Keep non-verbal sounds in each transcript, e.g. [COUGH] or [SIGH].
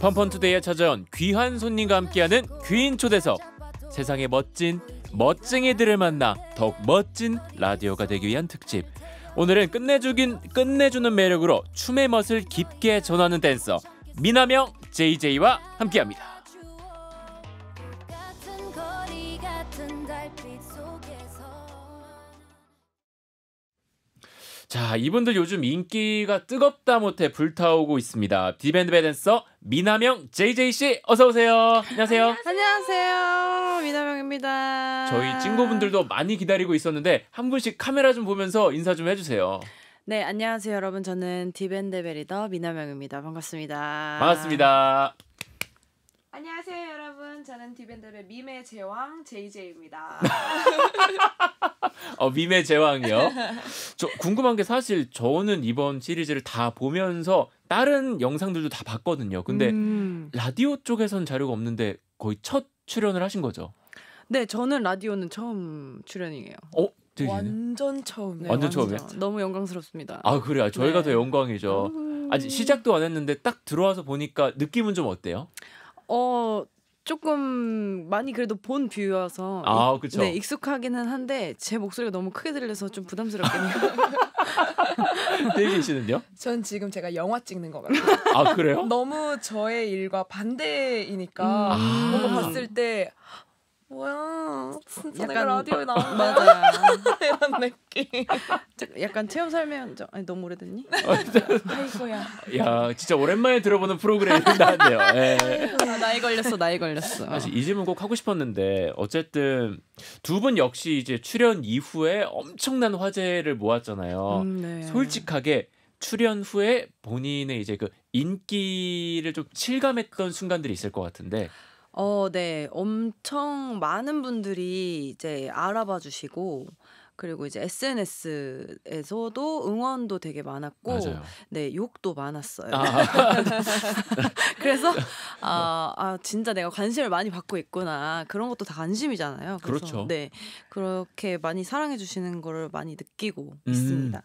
펌펀투데이에 찾아온 귀한 손님과 함께하는 귀인 초대석. 세상의 멋진 멋쟁이들을 만나 더욱 멋진 라디오가 되기 위한 특집. 오늘은 끝내주긴 끝내주는 매력으로 춤의 멋을 깊게 전하는 댄서 미나명 JJ와 함께합니다. 이분들 요즘 인기가 뜨겁다 못해 불타오고 있습니다. 디밴드 베댄서 미나명 JJ 씨 어서 오세요. 안녕하세요. 안녕하세요. 미나명입니다. 저희 친구분들도 많이 기다리고 있었는데 한 분씩 카메라 좀 보면서 인사 좀해 주세요. 네, 안녕하세요 여러분. 저는 디밴드 베리더 미나명입니다. 반갑습니다. 반갑습니다. 안녕하세요 여러분 저는 디벤더의 미매 제왕 JJ입니다 [LAUGHS] 어 밈의 제왕이요 저 궁금한 게 사실 저는 이번 시리즈를 다 보면서 다른 영상들도 다 봤거든요 근데 음. 라디오 쪽에선 자료가 없는데 거의 첫 출연을 하신 거죠 네 저는 라디오는 처음 출연이에요 어? 완전 처음. 네, 완전, 완전 처음이요? 너무 영광스럽습니다. 아 그래요. 저희가 네. 더 영광이죠. 아직 시작도 안 했는데 딱 들어와서 보니까 느낌은 좀 어때요? 어 조금 많이 그래도 본 뷰여서 아, 그쵸. 네, 익숙하기는 한데 제 목소리가 너무 크게 들려서 좀 부담스럽긴 해요. 대기 [LAUGHS] 네, 씨는요? 전 지금 제가 영화 찍는 것 같아요. 아 그래요? 너무 저의 일과 반대이니까 음. 뭔 아. 봤을 때 뭐야 진짜 약간, 내가 라디오에 나온 맞아 [LAUGHS] 이런 느낌 약간 체험 설명 아니 너무 오래됐니? 어, 아이고야 야 진짜 오랜만에 들어보는 프로그램이다 한데요 예. 아, 나이 걸렸어 나이 걸렸어 사실 이 질문 꼭 하고 싶었는데 어쨌든 두 분 역시 이제 출연 이후에 엄청난 화제를 모았잖아요 음, 네. 솔직하게 출연 후에 본인의 이제 그 인기를 좀 실감했던 순간들이 있을 것 같은데 어 네. 엄청 많은 분들이 이제 알아봐 주시고 그리고 이제 SNS에서도 응원도 되게 많았고 맞아요. 네, 욕도 많았어요. 아. [LAUGHS] 그래서 [LAUGHS] 아, 아 진짜 내가 관심을 많이 받고 있구나. 그런 것도 다 관심이잖아요. 그래서 그렇죠. 네. 그렇게 많이 사랑해 주시는 거를 많이 느끼고 음. 있습니다.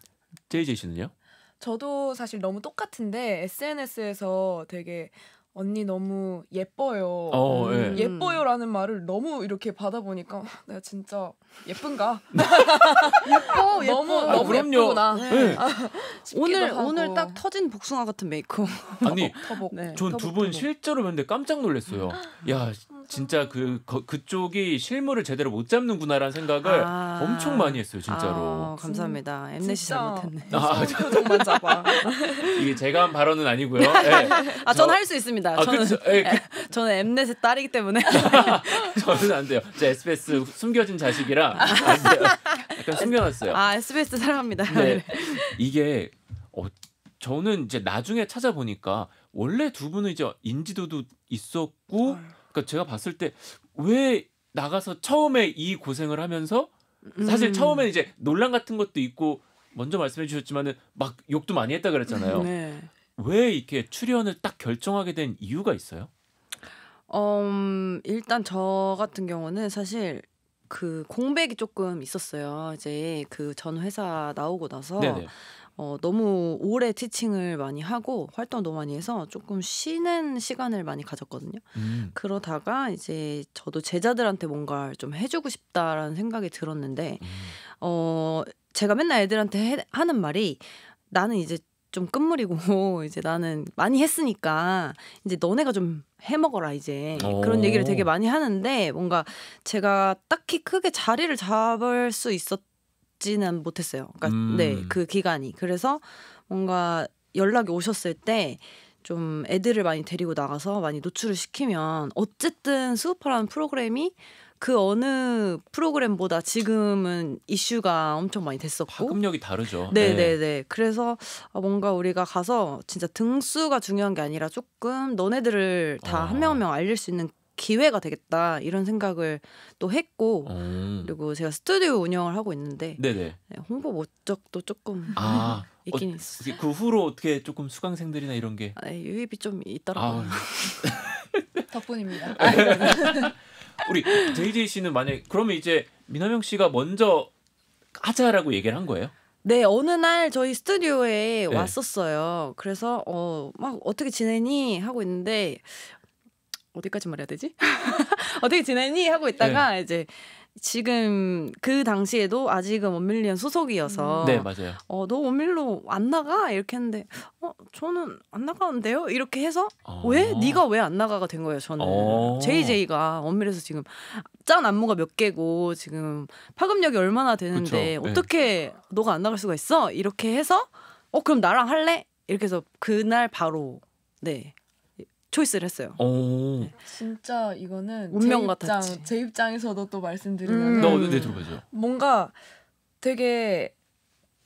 제이제이 씨는요? 저도 사실 너무 똑같은데 SNS에서 되게 언니 너무 예뻐요. 어, 예. 음, 예. 예뻐요라는 말을 너무 이렇게 받아보니까 아, 내가 진짜 예쁜가? 예뻐, [LAUGHS] 예뻐. 너무 아, 너무 그럼요. 예쁘구나. 네. 예. 아, 오늘 하고. 오늘 딱 터진 복숭아 같은 메이크 아니, [LAUGHS] 네. 전두 분 실제로 뵀는데 깜짝 놀랐어요. 네. 야, 진짜 그 거, 그쪽이 실물을 제대로 못 잡는구나라는 생각을 아. 엄청 많이 했어요, 진짜로. 아, 감사합니다. 음, 엠넷이 잘못했네. 아, 표만 잡아. [LAUGHS] 이게 제가 한 발언은 아니고요. 네. 예. 아, 저할수 있습니다. 아, 저는 그쵸, 네, 그... [LAUGHS] 저는 엠넷의 딸이기 때문에. [LAUGHS] 저는 안 돼요. 제 SBS 숨겨진 자식이라 안 돼요. 약간 숨겨놨어요. 아, SBS 사랑합니다. 네. 네. 이게 어, 저는 이제 나중에 찾아보니까 원래 두 분은 이제 인지도도 있었고 헐. 그러니까 제가 봤을 때 왜 나가서 처음에 이 고생을 하면서 사실 음. 처음에 이제 논란 같은 것도 있고 먼저 말씀해 주셨지만은 막 욕도 많이 했다 그랬잖아요. 네. 왜 이렇게 출연을 딱 결정하게 된 이유가 있어요? 음, 일단 저 같은 경우는 사실 그 공백이 조금 있었어요. 이제 그 전 회사 나오고 나서 네네. 어, 너무 오래 티칭을 많이 하고 활동 너무 많이 해서 조금 쉬는 시간을 많이 가졌거든요. 음. 그러다가 이제 저도 제자들한테 뭔가 좀 해주고 싶다라는 생각이 들었는데, 음. 어, 제가 맨날 애들한테 해, 하는 말이 나는 이제 좀 끝물이고 [LAUGHS] 이제 나는 많이 했으니까 이제 너네가 좀 해먹어라 이제 오. 그런 얘기를 되게 많이 하는데 뭔가 제가 딱히 크게 자리를 잡을 수 있었 던 지는 못했어요. 그러니까 음. 네그 기간이 그래서 뭔가 연락이 오셨을 때. 좀 애들을 많이 데리고 나가서 많이 노출을 시키면 어쨌든 수우파라는 프로그램이 그 어느 프로그램보다 지금은 이슈가 엄청 많이 됐었고 파급력이 다르죠. 네네네. 네. 네, 네. 그래서 뭔가 우리가 가서 진짜 등수가 중요한 게 아니라 조금 너네들을 다 한 명 한명 아. 한명 알릴 수 있는 기회가 되겠다 이런 생각을 또 했고 음. 그리고 제가 스튜디오 운영을 하고 있는데 네네. 네, 홍보 목적도 조금 아. [LAUGHS] 있긴 어, 있어. 그 후로 어떻게 조금 수강생들이나 이런 게 아, 예, 유입이 좀 있더라고요. 아. [LAUGHS] 덕분입니다. 네. [LAUGHS] 우리 JJ 씨는 만약 그러면 이제 민화명 씨가 먼저 하자라고 얘기를 한 거예요? 네, 어느 날 저희 스튜디오에 네. 왔었어요. 그래서 어, 막 어떻게 지내니 하고 있는데 어디까지 말해야 되지? [LAUGHS] 어떻게 지내니 하고 있다가 네. 이제 지금 그 당시에도 아직은 원밀리언 소속이어서 음. 네 맞아요. 어너 원밀로 안 나가 이렇게 했는데 어 저는 안 나가는데요 이렇게 해서 어. 왜 네가 왜 안 나가가 된 거예요 저는 어. JJ가 원밀에서 지금 짠 안무가 몇 개고 지금 파급력이 얼마나 되는데 그쵸. 네. 어떻게 네. 너가 안 나갈 수가 있어 이렇게 해서 어 그럼 나랑 할래 이렇게 해서 그날 바로 네 초이스를 했어요. 네. 진짜 이거는 운명 제 입장, 같았지. 제 입장에서도 또 말씀드리면 음. 네, 들어가죠. 뭔가 되게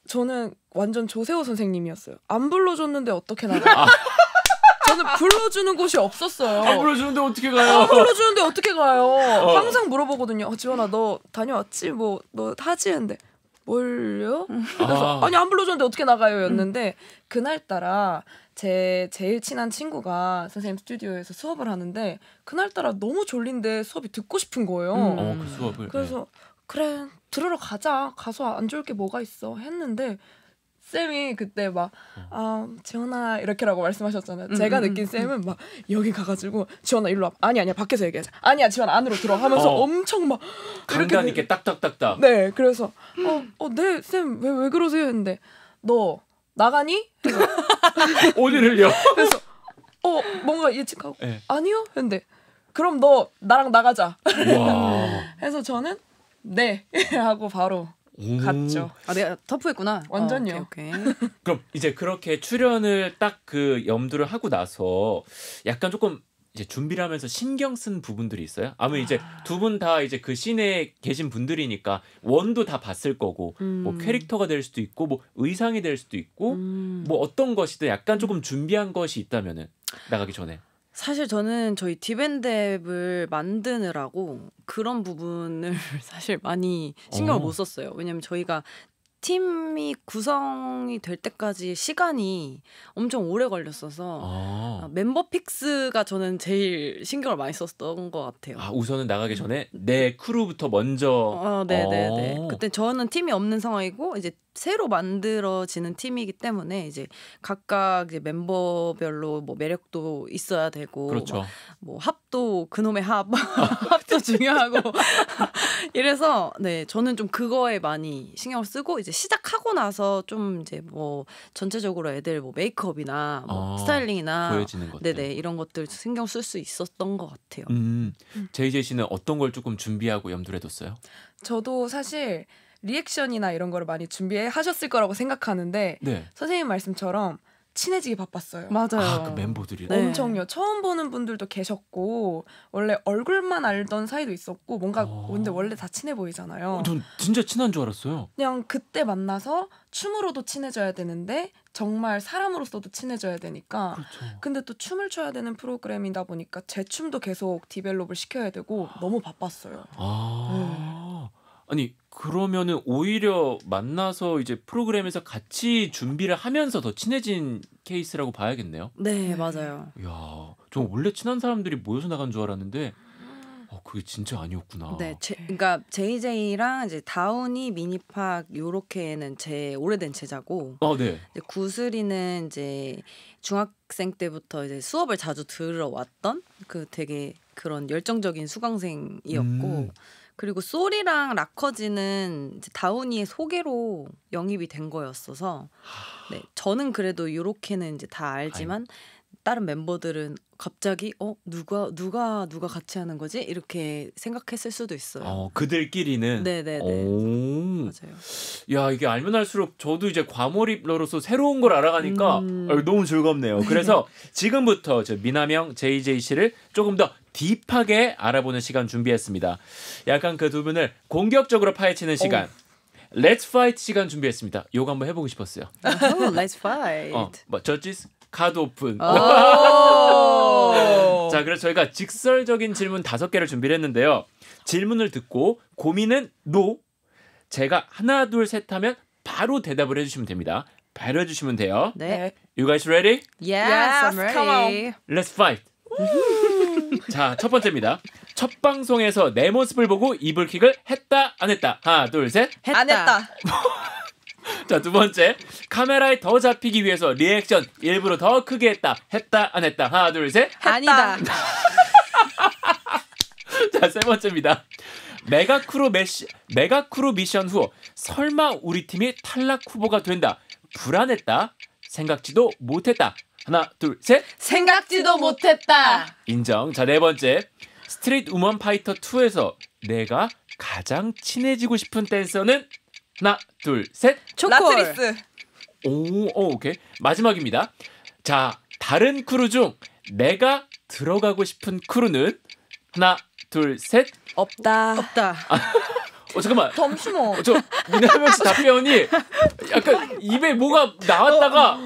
저는 완전 조세호 선생님이었어요. 안 불러줬는데 어떻게 나가? 아. [LAUGHS] 저는 불러주는 곳이 없었어요. 안 불러주는데 어떻게 가요? 안 불러주는데 어떻게 가요? 어. 항상 물어보거든요. 어, 지원아 너 다녀왔지? 뭐너 하지? 했는데 뭘요? 음. 그래서 아. 니안 불러줬는데 어떻게 나가요? 였는데 음. 그날따라 제 제일 친한 친구가 선생님 스튜디오에서 수업을 하는데 그날따라 너무 졸린데 수업이 듣고 싶은 거예요. 음. 어, 그 수업을. 그래서 네. 그래 들으러 가자. 가서 안 좋을 게 뭐가 있어 했는데 쌤이 그때 막, 어. 아, 지원아, 이렇게라고 말씀하셨잖아요. 음, 제가 음, 느낀 음. 쌤은 막, 여기 가가지고, 지원아, 일로 와. 아니, 아니야, 밖에서 얘기하자. 아니야, 지원아, 안으로 들어. 하면서 어. 엄청 막, 이렇게. 있게 딱딱딱딱. 네, 그래서, 어, 어, 네, 쌤, 왜, 왜 그러세요? 했는데, 너, 나가니? [LAUGHS] 오늘을요. 그래서 어 뭔가 예측하고 네. 아니요. 근데 그럼 너 나랑 나가자. [LAUGHS] 해서 저는 네 [LAUGHS] 하고 바로 오. 갔죠. 아 내가 터프했구나. 어, 완전요. 어, 오케이, 오케이. 그럼 이제 그렇게 출연을 딱 그 염두를 하고 나서 약간 조금 이제 준비를 하면서 신경 쓴 부분들이 있어요? 아무 이제 아. 두분 다 이제 그 씬에 계신 분들이니까 원도 다 봤을 거고 음. 뭐 캐릭터가 될 수도 있고 뭐 의상이 될 수도 있고 음. 뭐 어떤 것이든 약간 음. 조금 준비한 것이 있다면은 나가기 전에 사실 저는 저희 디밴드앱을 만드느라고 그런 부분을 [LAUGHS] 사실 많이 신경을 어. 못 썼어요. 왜냐면 저희가 팀이 구성이 될 때까지 시간이 엄청 오래 걸렸어서 아. 아. 멤버 픽스가 저는 제일 신경을 많이 썼던 것 같아요. 아, 우선은 나가기 전에 내 크루부터 먼저. 아, 네, 네, 네. 어. 그때 저는 팀이 없는 상황이고 이제 새로 만들어지는 팀이기 때문에 이제 각각 이제 멤버별로 뭐 매력도 있어야 되고 그렇죠. 뭐 합도 그놈의 합 [LAUGHS] 합도 중요하고 [LAUGHS] 이래서 네 저는 좀 그거에 많이 신경을 쓰고 이제 시작하고 나서 좀 이제 뭐 전체적으로 애들 뭐 메이크업이나 뭐 아, 스타일링이나 네네 이런 것들 신경 쓸 수 있었던 것 같아요. 음. 음, 제이제이 씨는 어떤 걸 조금 준비하고 염두에 뒀어요? 저도 사실 리액션이나 이런 거를 많이 준비하셨을 거라고 생각하는데 네. 선생님 말씀처럼 친해지기 바빴어요. 맞아요. 아, 그 멤버들이 네. 엄청요. 처음 보는 분들도 계셨고 원래 얼굴만 알던 사이도 있었고 뭔가 오. 아. 근데 원래 다 친해 보이잖아요. 어, 전 진짜 친한 줄 알았어요. 그냥 그때 만나서 춤으로도 친해져야 되는데 정말 사람으로서도 친해져야 되니까. 그렇죠. 근데 또 춤을 춰야 되는 프로그램이다 보니까 제 춤도 계속 디벨롭을 시켜야 되고 너무 바빴어요. 아. 네. 아니 그러면은 오히려 만나서 이제 프로그램에서 같이 준비를 하면서 더 친해진 케이스라고 봐야겠네요. 네, 네, 맞아요. 야, 저 원래 친한 사람들이 모여서 나간 줄 알았는데 어, 그게 진짜 아니었구나. 네, 제, 네. 그러니까 JJ랑 이제 다운이 미니팍 요렇게는 제 오래된 제자고. 어, 네. 이제 구슬이는 이제 중학생 때부터 이제 수업을 자주 들으 왔던 그 되게 그런 열정적인 수강생이었고 음. 그리고 솔이랑 라커지는 다운이의 소개로 영입이 된 거였어서 네, 저는 그래도 요렇게는 이제 다 알지만 아유. 다른 멤버들은 갑자기 어 누가 누가 누가 같이 하는 거지 이렇게 생각했을 수도 있어요. 어, 그들끼리는 네네네 오. 맞아요. 야 이게 알면 알수록 저도 이제 과몰입러로서 새로운 걸 알아가니까 음... 어, 너무 즐겁네요. 그래서 [LAUGHS] 지금부터 저 미남형 JJ 씨를 조금 더 딥하게 알아보는 시간 준비했습니다. 약간 그 두 분을 공격적으로 파헤치는 시간. 오. Let's fight 시간 준비했습니다. 요거 한번 해보고 싶었어요. Oh, [LAUGHS] let's fight. 어, 뭐, judges, 카드 오픈. [LAUGHS] 자, 그래서 저희가 직설적인 질문 다섯 개를 준비를 했는데요. 질문을 듣고 고민은 노. 제가 하나, 둘, 셋 하면 바로 대답을 해주시면 됩니다. 바로 해주시면 돼요. 네. You guys ready? Yes, yes I'm ready. Come on. Let's fight. 자, 첫 번째입니다. 첫 방송에서 내 모습을 보고 이불킥을 했다 안 했다. 하나, 둘, 셋. 했다. 안 했다. [LAUGHS] [LAUGHS] 자, 두 번째. 카메라에 더 잡히기 위해서 리액션 일부러 더 크게 했다. 했다, 안 했다. 하나, 둘, 셋. 아니다. [LAUGHS] 자, 세 번째입니다. 메가크루 메시, 메가크루 미션 후 설마 우리 팀이 탈락 후보가 된다. 불안했다. 생각지도 못했다. 하나, 둘, 셋. 생각지도 못했다. 인정. 자, 네 번째. 스트릿 우먼 파이터 2에서 내가 가장 친해지고 싶은 댄서는 하나, 둘, 셋. 초콜. 라트리스. 오, 오, 어, 오케이. 마지막입니다. 자, 다른 크루 중 내가 들어가고 싶은 크루는 하나, 둘, 셋. 없다. 없다. 아, [LAUGHS] 어 잠깐만. 점심어. 어, 저 민하명 씨 답변이 약간 입에 뭐가 나왔다가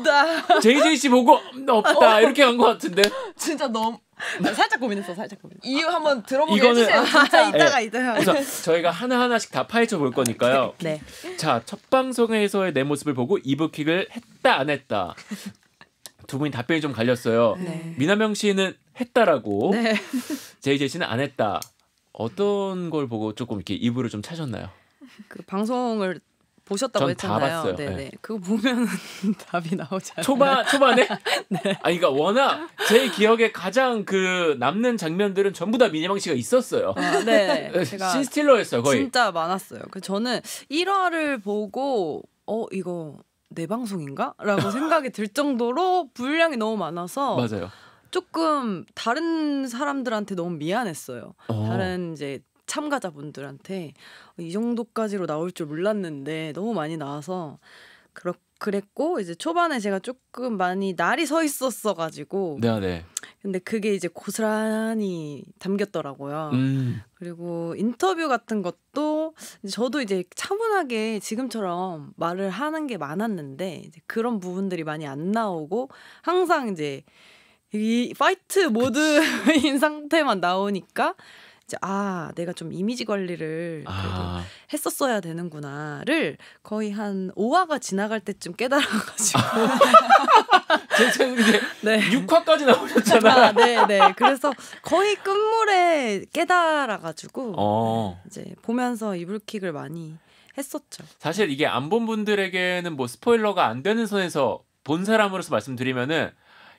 JJ 씨 보고 음, 없다 어. 이렇게 간것 같은데. 진짜 너무 살짝 고민했어, 살짝 고민. 이유 한번 들어보게 해주세요. [LAUGHS] 진짜 이따가 네. 이따가. 그래서 저희가 하나 하나씩 다 파헤쳐 볼 거니까요. 네. 자, 첫 방송에서의 내 모습을 보고 이브킥을 했다 안 했다. 두 분이 답변이 좀 갈렸어요. 네. 미나명 씨는 했다라고, 네. 제이제 씨는 안 했다. 어떤 걸 보고 조금 이렇게 이브를 좀 차셨나요? 그 방송을 보셨다고 했잖아요. 다 봤어요. 네네. 네. 그거 보면 [LAUGHS] 답이 나오잖아요. 초반 초반에 [LAUGHS] 네. 아니까 그러니까 워낙 제 기억에 가장 그 남는 장면들은 전부 다 미니망 씨가 있었어요. 아, 네. [LAUGHS] 네 신스틸러였어요, 거의. 진짜 많았어요. 그 저는 1화를 보고 어 이거 내 방송인가라고 생각이 들 정도로 분량이 너무 많아서 맞아요. 조금 다른 사람들한테 너무 미안했어요. 어. 다른 이제 참가자분들한테 이 정도까지로 나올 줄 몰랐는데 너무 많이 나와서 그렇 그랬고 이제 초반에 제가 조금 많이 날이 서 있었어 가지고 네, 네. 근데 그게 이제 고스란히 담겼더라고요. 음. 그리고 인터뷰 같은 것도 저도 이제 차분하게 지금처럼 말을 하는 게 많았는데 이제 그런 부분들이 많이 안 나오고 항상 이제 이 파이트 모드인 [LAUGHS] 상태만 나오니까 이제 아 내가 좀 이미지 관리를 아. 했었어야 되는구나를 거의 한 5화가 지나갈 때쯤 깨달아가지고 [LAUGHS] 네. 6화까지 나오셨잖아. 아, 네, 네. 그래서 거의 끝물에 깨달아가지고 어. 이제 보면서 이불킥을 많이 했었죠. 사실 이게 안 본 분들에게는 뭐 스포일러가 안 되는 선에서 본 사람으로서 말씀드리면은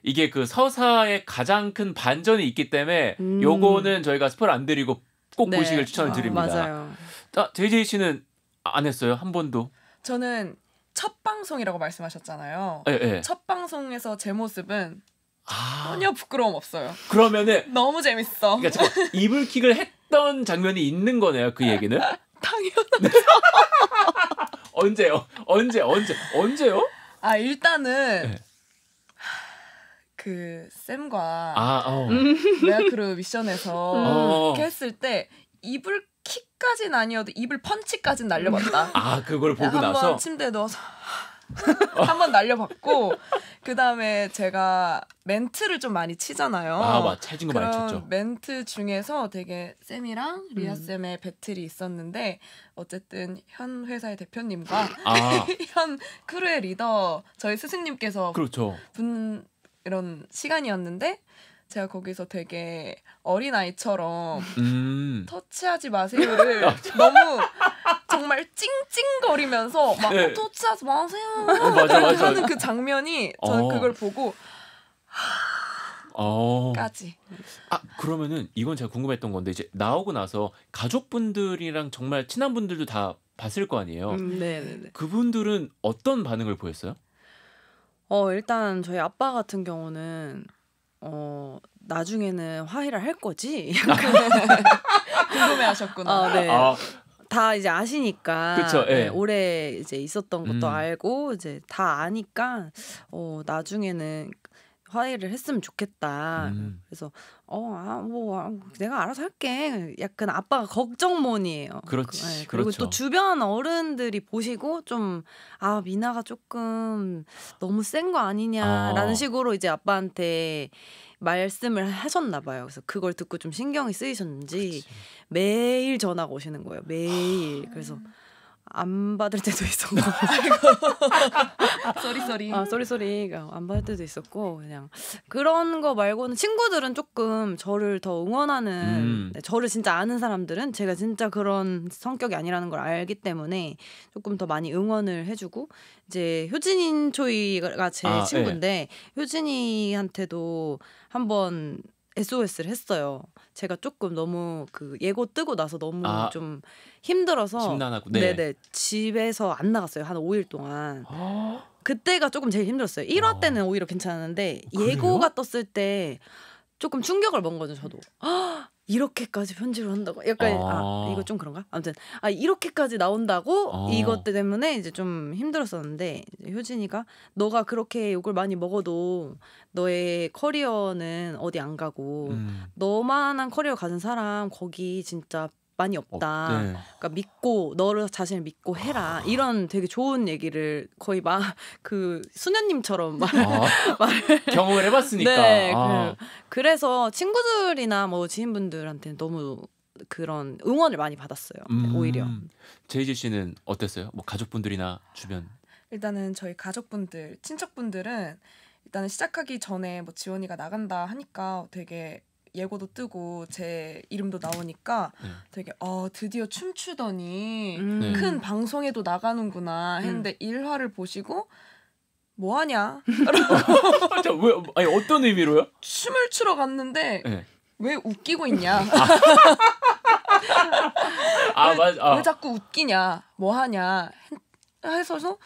이게 그 서사의 가장 큰 반전이 있기 때문에 음. 요거는 저희가 스포를 안 드리고 꼭 네. 보시길 추천을 아, 드립니다. 아, 맞아요. 아, JJ 씨는 안 했어요? 한 번도? 저는 첫 방송이라고 말씀하셨잖아요. 예, 예. 첫 방송에서 제 모습은 아... 전혀 부끄러움 없어요. 그러면은 [LAUGHS] 너무 재밌어. 그러니까 이불킥을 했던 장면이 있는 거네요. 그 얘기는 [LAUGHS] 당연하죠. 네. [LAUGHS] 언제요? 언제 언제 언제요? 아 일단은 네. 그 쌤과 아, 어. 메아크루 미션에서 음. 어. 했을 때 입을 킥까진 아니어도 입을 펀치까진 날려봤다. 아 그걸 네, 보고 나서 침대 넣어서 [LAUGHS] 한 번 날려봤고 그 다음에 제가 멘트를 좀 많이 치잖아요. 아, 맞, 찰진 거 많이 쳤죠. 멘트 중에서 되게 쌤이랑 리아 음. 쌤의 배틀이 있었는데 어쨌든 현 회사의 대표님과 아. [LAUGHS] 현 크루의 리더 저희 스승님께서 그렇죠. 분 이런 시간이었는데 제가 거기서 되게 어린 아이처럼 음. 터치하지 마세요를 [LAUGHS] 너무 정말 찡찡거리면서 막 네. 터치하지 마세요 어, 맞아, 맞아. 하는 그 장면이 저는 어. 그걸 보고 어. 까지. 아 그러면은 이건 제가 궁금했던 건데 이제 나오고 나서 가족분들이랑 정말 친한 분들도 다 봤을 거 아니에요. 음, 네, 네, 네. 그분들은 어떤 반응을 보였어요? 어, 일단 저희 아빠 같은 경우는 어, 나중에는 화해를 할 거지? 궁금해 하셨구나. 어, 네. 아. 다 이제 아시니까 그쵸, 예. 네. 오래 이제 있었던 것도 음. 알고 이제 다 아니까 어 나중에는 화해를 했으면 좋겠다. 음. 그래서 어아뭐 아, 내가 알아서 할게. 약간 아빠가 걱정몬이에요. 그렇지. 네, 그리고 그렇죠. 또 주변 어른들이 보시고 좀 아 미나가 조금 너무 센 거 아니냐라는 어. 식으로 이제 아빠한테 말씀을 하셨나 봐요. 그래서 그걸 듣고 좀 신경이 쓰이셨는지 그치. 매일 전화가 오시는 거예요. 매일. 그래서 아. 안 받을 때도 있었고 쏘리 쏘리 아 쏘리 쏘리 그러니까 안 받을 때도 있었고 그냥 그런 거 말고는 친구들은 조금 저를 더 응원하는 음. 네, 저를 진짜 아는 사람들은 제가 진짜 그런 성격이 아니라는 걸 알기 때문에 조금 더 많이 응원을 해주고 이제 효진인 초이가 제 아, 예. 친구인데 네. 효진이한테도 한번 SOS를 했어요. 제가 조금 너무 그 예고 뜨고 나서 너무 아, 좀 힘들어서 심란하고 네. 네 집에서 안 나갔어요 한 5일 동안 어? 그때가 조금 제일 힘들었어요 1화 어. 아. 때는 오히려 괜찮았는데 그래요? 예고가 떴을 때 조금 충격을 먹은 거죠 저도 헉, 이렇게까지 편지를 한다고 약간 아, 아 이거 좀 그런가 아무튼 아 이렇게까지 나온다고 아. 이것 때문에 이제 좀 힘들었었는데 이제 효진이가 너가 그렇게 욕을 많이 먹어도 너의 커리어는 어디 안 가고 음. 너만한 커리어 가진 사람 거기 진짜 많이 어, 없다. 어, 네. 그러니까 믿고 너를 자신을 믿고 해라. 아. 이런 되게 좋은 얘기를 거의 막 그 수녀님처럼 말, 아. 을 [LAUGHS] 경험을 해봤으니까. 네, 그 아. 그, 그래서 친구들이나 뭐 지인분들한테는 너무 그런 응원을 많이 받았어요. 음. 오히려. 제이지 씨는 어땠어요? 뭐 가족분들이나 주변? 일단은 저희 가족분들, 친척분들은 일단은 시작하기 전에 뭐 지원이가 나간다 하니까 되게 예고도 뜨고 제 이름도 나오니까 음. 되게 어 드디어 춤추더니 음. 네. 큰 방송에도 나가는구나 했는데 음. 일화를 보시고 뭐 하냐? 자, 왜 아니 어떤 의미로요? 춤을 추러 갔는데 네. 왜 웃기고 있냐? 아, 아, 맞, 아. 왜 자꾸 웃기냐? 뭐 하냐? 해서서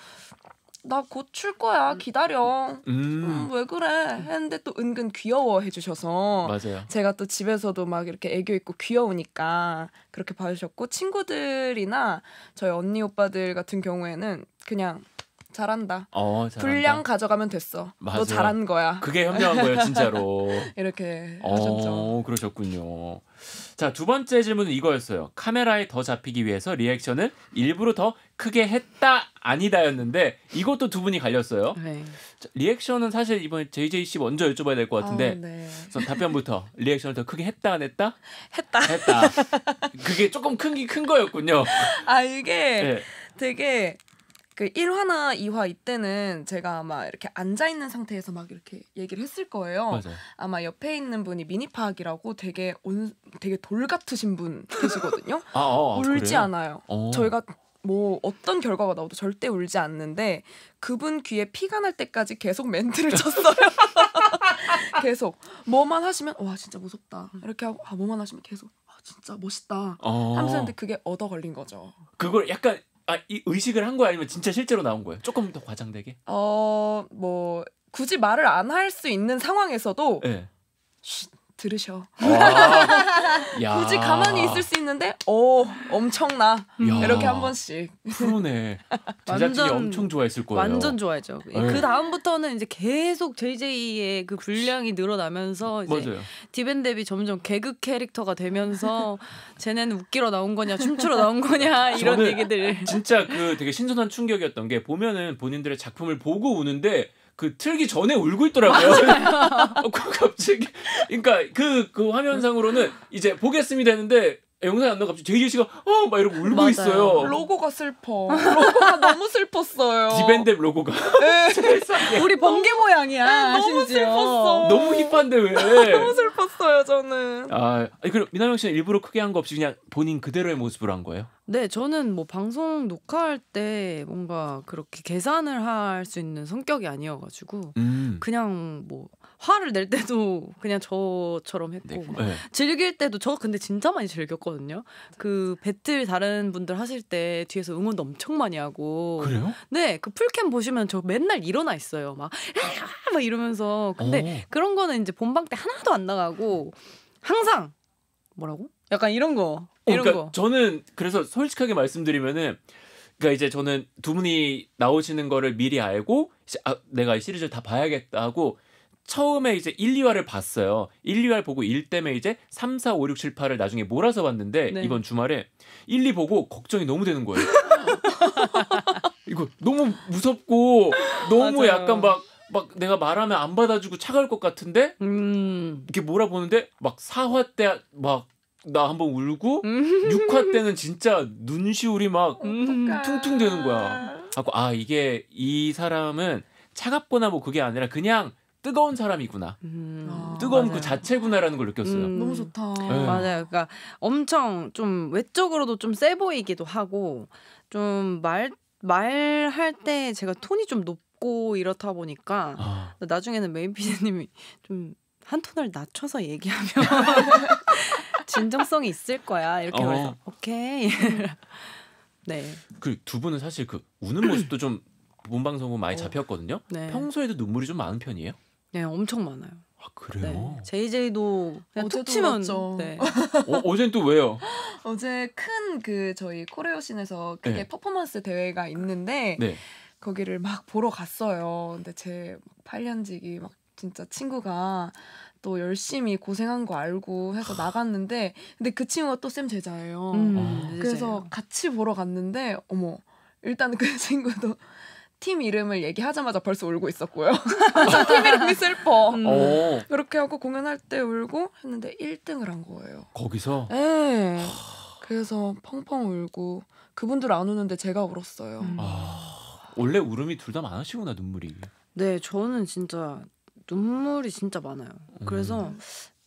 나곧출 거야 음. 기다려 음. 음, 왜 그래 했는데 또 은근 귀여워 해주셔서 맞아요. 제가 또 집에서도 막 이렇게 애교 있고 귀여우니까 그렇게 봐주셨고 친구들이나 저희 언니 오빠들 같은 경우에는 그냥 잘한다. 어, 잘한다. 분량 가져가면 됐어. 맞아요. 너 잘한 거야. 그게 현명한 거예요, 진짜로. [LAUGHS] 이렇게 어, 하셨죠. 그러셨군요. 자, 두 번째 질문은 이거였어요. 카메라에 더 잡히기 위해서 리액션을 일부러 더 크게 했다 아니다였는데 이것도 두 분이 갈렸어요. 네. 자, 리액션은 사실 이번에 JJ 씨 먼저 여쭤봐야 될 것 같은데 아, 네. 답변부터 리액션을 더 크게 했다 안 했다? 했다. 했다. 그게 조금 큰긴 큰 거였군요. [LAUGHS] 아 이게 네. 되게 그 1화나 2화 이때는 제가 아마 이렇게 앉아 있는 상태에서 막 이렇게 얘기를 했을 거예요. 맞아요. 아마 옆에 있는 분이 미니파악이라고 되게 온 되게 돌 같으신 분 계시거든요. [LAUGHS] 아, 어, 울지 그래요? 않아요. 어. 저희가 뭐 어떤 결과가 나와도 절대 울지 않는데 그분 귀에 피가 날 때까지 계속 멘트를 쳤어요. [LAUGHS] 계속 뭐만 하시면 와 진짜 무섭다 이렇게 하고 아 뭐만 하시면 계속 아 진짜 멋있다 어. 하면서 근데 그게 얻어 걸린 거죠. 그걸 약간 아, 이 의식을 한 거야 아니면 진짜 실제로 나온 거예요? 조금 더 과장되게? 어, 뭐 굳이 말을 안 할 수 있는 상황에서도 네. 쉿, 들으셔. 아, [LAUGHS] 굳이 가만히 있을 수 있는데 오 어, 엄청나 야. 이렇게 한 번씩. 프로네. 제작진이 엄청 좋아했을 거예요. 완전 좋아했죠. 그 네. 그 다음부터는 이제 계속 JJ의 그 분량이 늘어나면서 이제 맞아요. 디밴데비 점점 개그 캐릭터가 되면서 [LAUGHS] 쟤네는 웃기러 나온 거냐 춤추러 나온 거냐 이런 얘기들. 진짜 그 되게 신선한 충격이었던 게 보면은 본인들의 작품을 보고 우는데 그 틀기 전에 울고 있더라고요. [LAUGHS] [LAUGHS] 어, 그 갑자기 그러니까 그그 그 화면상으로는 이제 보겠습니다 했는데 영상안 나와 갑자기 제이 씨가 어 막 이러고 울고 맞아요. 있어요. 로고가 슬퍼. 로고가 너무 슬펐어요. 디밴드 로고가. 네. [LAUGHS] 우리 번개 모양이야. 네, 너무 심지어. 슬펐어. 너무 힙한데 왜? 너무 슬펐어요 저는. 아 그럼 미나명 씨는 일부러 크게 한 거 없이 그냥 본인 그대로의 모습으로 한 거예요? 네, 저는 뭐 방송 녹화할 때 뭔가 그렇게 계산을 할 수 있는 성격이 아니어가지고 음. 그냥 뭐 화를 낼 때도 그냥 저처럼 했고 네, 뭐 네. 즐길 때도 저 근데 진짜 많이 즐겼거든요. 그 배틀 다른 분들 하실 때 뒤에서 응원도 엄청 많이 하고 그래요? 네, 그 풀캠 보시면 저 맨날 일어나 있어요. 막, 막 이러면서 근데 오. 어. 그런 거는 이제 본방 때 하나도 안 나가고 항상 뭐라고? 약간 이런 거 그러니까 거. 저는 그래서 솔직하게 말씀드리면은 그러니까 이제 저는 두 분이 나오시는 거를 미리 알고 아, 내가 이 시리즈를 다 봐야겠다 하고 처음에 이제 1, 2화를 봤어요. 1, 2화를 보고 1 때문에 이제 3, 4, 5, 6, 7, 8을 나중에 몰아서 봤는데 네. 이번 주말에 1, 2 보고 걱정이 너무 되는 거예요. [LAUGHS] 이거 너무 무섭고 너무 약간 막 막 내가 말하면 안 받아주고 차가울 것 같은데 음. 이렇게 몰아보는데 막 사화 때막 나 한 번 울고 6화 음. 때는 진짜 눈시울이 막 퉁퉁 되는 거야. 하고 아 이게 이 사람은 차갑거나 뭐 그게 아니라 그냥 뜨거운 사람이구나. 음, 아, 뜨거움 그 맞아요. 그 자체구나라는 걸 느꼈어요. 음, 너무 좋다. 네. 맞아요. 그러니까 엄청 좀 외적으로도 좀세 보이기도 하고 좀 말 말할 때 제가 톤이 좀 높고 이렇다 보니까 아. 나중에는 메인 피디님이 좀 한 톤을 낮춰서 얘기하면 [LAUGHS] 진정성이 있을 거야 이렇게 어. 해서 오케이. [LAUGHS] 네. 그 두 분은 사실 그 우는 모습도 좀본방송 많이 어. 잡혔거든요. 네. 평소에도 눈물이 좀 많은 편이에요? 네, 엄청 많아요. 아 그래요? 네. JJ도 그냥 치면 네. 어, 어젠 또 왜요? [LAUGHS] 어제 큰 그 저희 코레오신에서 그게 네. 퍼포먼스 대회가 있는데 네. 거기를 막 보러 갔어요. 근데 제 8년지기 막 진짜 친구가 또 열심히 고생한 거 알고 해서 나갔는데 근데 그 친구가 또 쌤 제자예요. 음, 음 아, 네. 그래서 같이 보러 갔는데 어머 일단 그 [LAUGHS] 친구도 팀 이름을 얘기하자마자 벌써 울고 있었고요. [LAUGHS] 팀 이름이 슬퍼. 음. 어. 그렇게 하고 공연할 때 울고 했는데 1등을 한 거예요. 거기서? 네. 그래서 펑펑 울고 그분들 안 우는데 제가 울었어요. 음. 아, 원래 울음이 둘 다 많으시구나 눈물이. 네, 저는 진짜 눈물이 진짜 많아요. 음. 그래서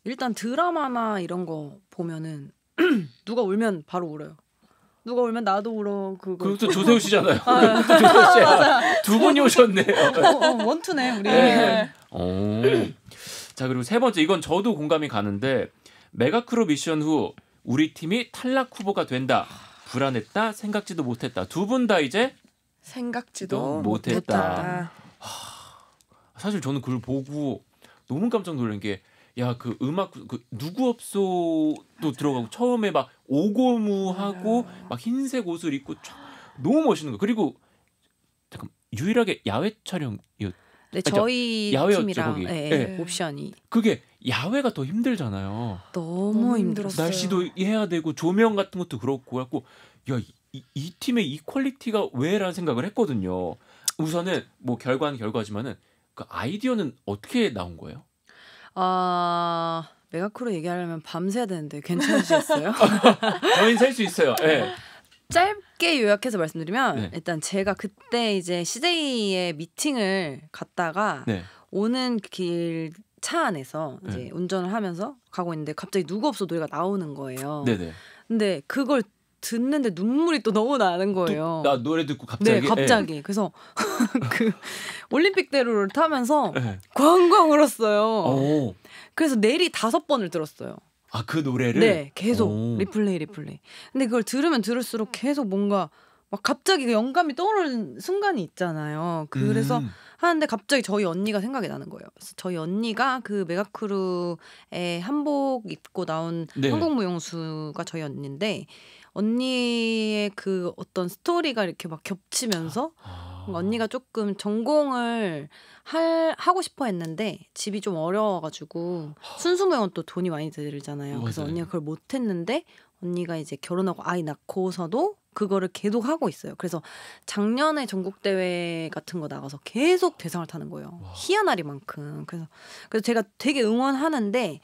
일단 드라마나 이런 거 보면은 [CLEARS THROAT] 누가 울면 바로 울어요. 누가 울면 나도 울어 그거. 그리고 또 조세호 씨잖아요. 아, 네. [LAUGHS] 조세호 씨두 [LAUGHS] 분이 오셨네. 어, 어, 원투네 우리. 네. 네. 어. 자 그리고 세 번째 이건 저도 공감이 가는데 메가크루 미션 후 우리 팀이 탈락 후보가 된다. 불안했다 생각지도 못했다 두 분 다 이제 생각지도 못했다. 못했다. 사실 저는 그걸 보고 너무 깜짝 놀란 게 야 그 음악 그 누구 없소도 들어가고 처음에 막 오고무하고 막 흰색 옷을 입고 너무 멋있는 거 그리고 잠깐 유일하게 야외 촬영이었 네, 그러니까 저희 죠 팀이랑 거 네, 네, 옵션이 그게 야외가 더 힘들잖아요. 너무 힘들었어요. 날씨도 해야 되고 조명 같은 것도 그렇고 갖고 야 이, 이 팀의 이 퀄리티가 왜라는 생각을 했거든요. 우선은 뭐 결과는 결과지만은 그 아이디어는 어떻게 나온 거예요? 아 메가크로 얘기하려면 밤새야 되는데 괜찮으시겠어요? [LAUGHS] 저희는 셀수 있어요. 네. 짧게 요약해서 말씀드리면 네. 일단 제가 그때 이제 CJ의 미팅을 갔다가 네. 오는 그 길차 안에서 이제 네. 운전을 하면서 가고 있는데 갑자기 누구 없어 노래가 나오는 거예요. 네네. 근데 그걸 듣는데 눈물이 또 너무 나는 거예요. 두, 나 노래 듣고 갑자기. 네, 갑자기. 네. 그래서 [LAUGHS] 그 올림픽대로를 타면서 네. 광광 울었어요. 오. 그래서 내리 다섯 번을 들었어요. 아, 그 노래를? 네, 계속 오. 리플레이 리플레이. 근데 그걸 들으면 들을수록 계속 뭔가 막 갑자기 그 영감이 떠오르는 순간이 있잖아요. 그래서 음. 하는데 갑자기 저희 언니가 생각이 나는 거예요. 그래서 저희 언니가 그 메가크루의 한복 입고 나온 네. 한국무용수가 저희 언니인데 언니의 그 어떤 스토리가 이렇게 막 겹치면서 아. 아. 언니가 조금 전공을 할 하고 싶어 했는데 집이 좀 어려워가지고 순수무용은 또 돈이 많이 들잖아요. 맞아요. 그래서 언니가 그걸 못했는데 언니가 이제 결혼하고 아이 낳고서도 그거를 계속 하고 있어요. 그래서 작년에 전국 대회 같은 거 나가서 계속 대상을 타는 거예요. 희한하리만큼. 그래서 그래서 제가 되게 응원하는데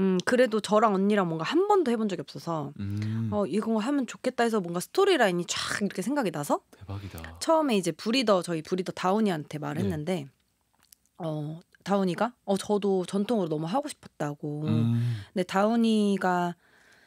음 그래도 저랑 언니랑 뭔가 한 번도 해본 적이 없어서 음. 어 이거 하면 좋겠다 해서 뭔가 스토리 라인이 촥 이렇게 생각이 나서 대박이다. 처음에 이제 브리더 저희 브리더 다운이한테 말했는데 네. 어 다운이가 어 저도 전통으로 너무 하고 싶었다고. 음. 근데 다운이가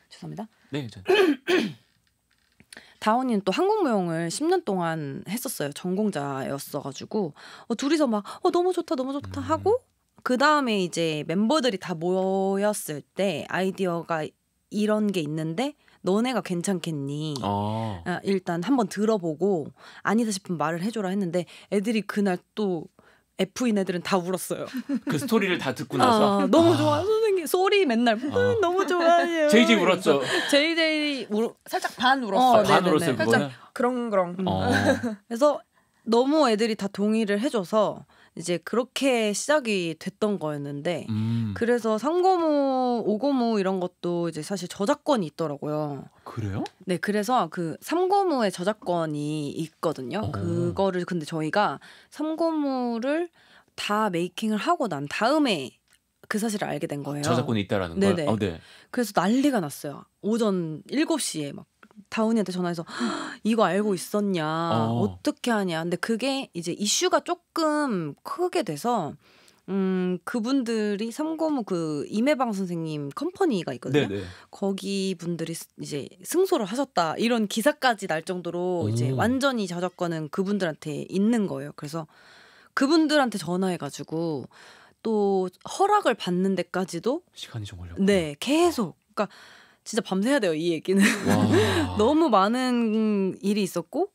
죄송합니다. 네, [CLEARS THROAT] 다운이는 또 한국 무용을 10년 동안 했었어요. 전공자였어가지고 어, 둘이서 막 어, 너무 좋다, 너무 좋다 음. 하고 그 다음에 이제 멤버들이 다 모였을 때 아이디어가 이런 게 있는데 너네가 괜찮겠니? 아. 아 일단 한번 들어보고 아니다 싶은 말을 해줘라 했는데 애들이 그날 또 F인 애들은 다 울었어요. [LAUGHS] 그 스토리를 다 듣고 어, 나서 아, 너무 좋아 선생님 소리 맨날 아. 음, 너무 좋아요. JJ 울었죠. JJ 울 살짝 반 울었어. 어, 반 울었어요. 살짝 그거는? 그렁 어. [LAUGHS] 그래서 너무 애들이 다 동의를 해줘서 이제 그렇게 시작이 됐던 거였는데 음. 그래서 삼고무, 오고무 이런 것도 이제 사실 저작권이 있더라고요. 그래요? 네, 그래서 그 삼고무의 저작권이 있거든요. 오. 어. 그거를 근데 저희가 삼고무를 다 메이킹을 하고 난 다음에 그 사실을 알게 된 거예요. 저작권이 있다라는 네네. 어, 네. 그래서 난리가 났어요. 오전 7시에 막 다운이한테 전화해서 이거 알고 있었냐 어. 떻게 하냐 근데 그게 이제 이슈가 조금 크게 돼서 음 그분들이 삼고무 그 임해방 선생님 컴퍼니가 있거든요 네네. 거기 분들이 이제 승소를 하셨다 이런 기사까지 날 정도로 음. 이제 완전히 저작권은 그분들한테 있는 거예요 그래서 그분들한테 전화해가지고 또 허락을 받는 데까지도 시간이 좀 걸렸고 네 계속 그러니까 진짜 밤새야 돼요 이 얘기는 [LAUGHS] 너무 많은 일이 있었고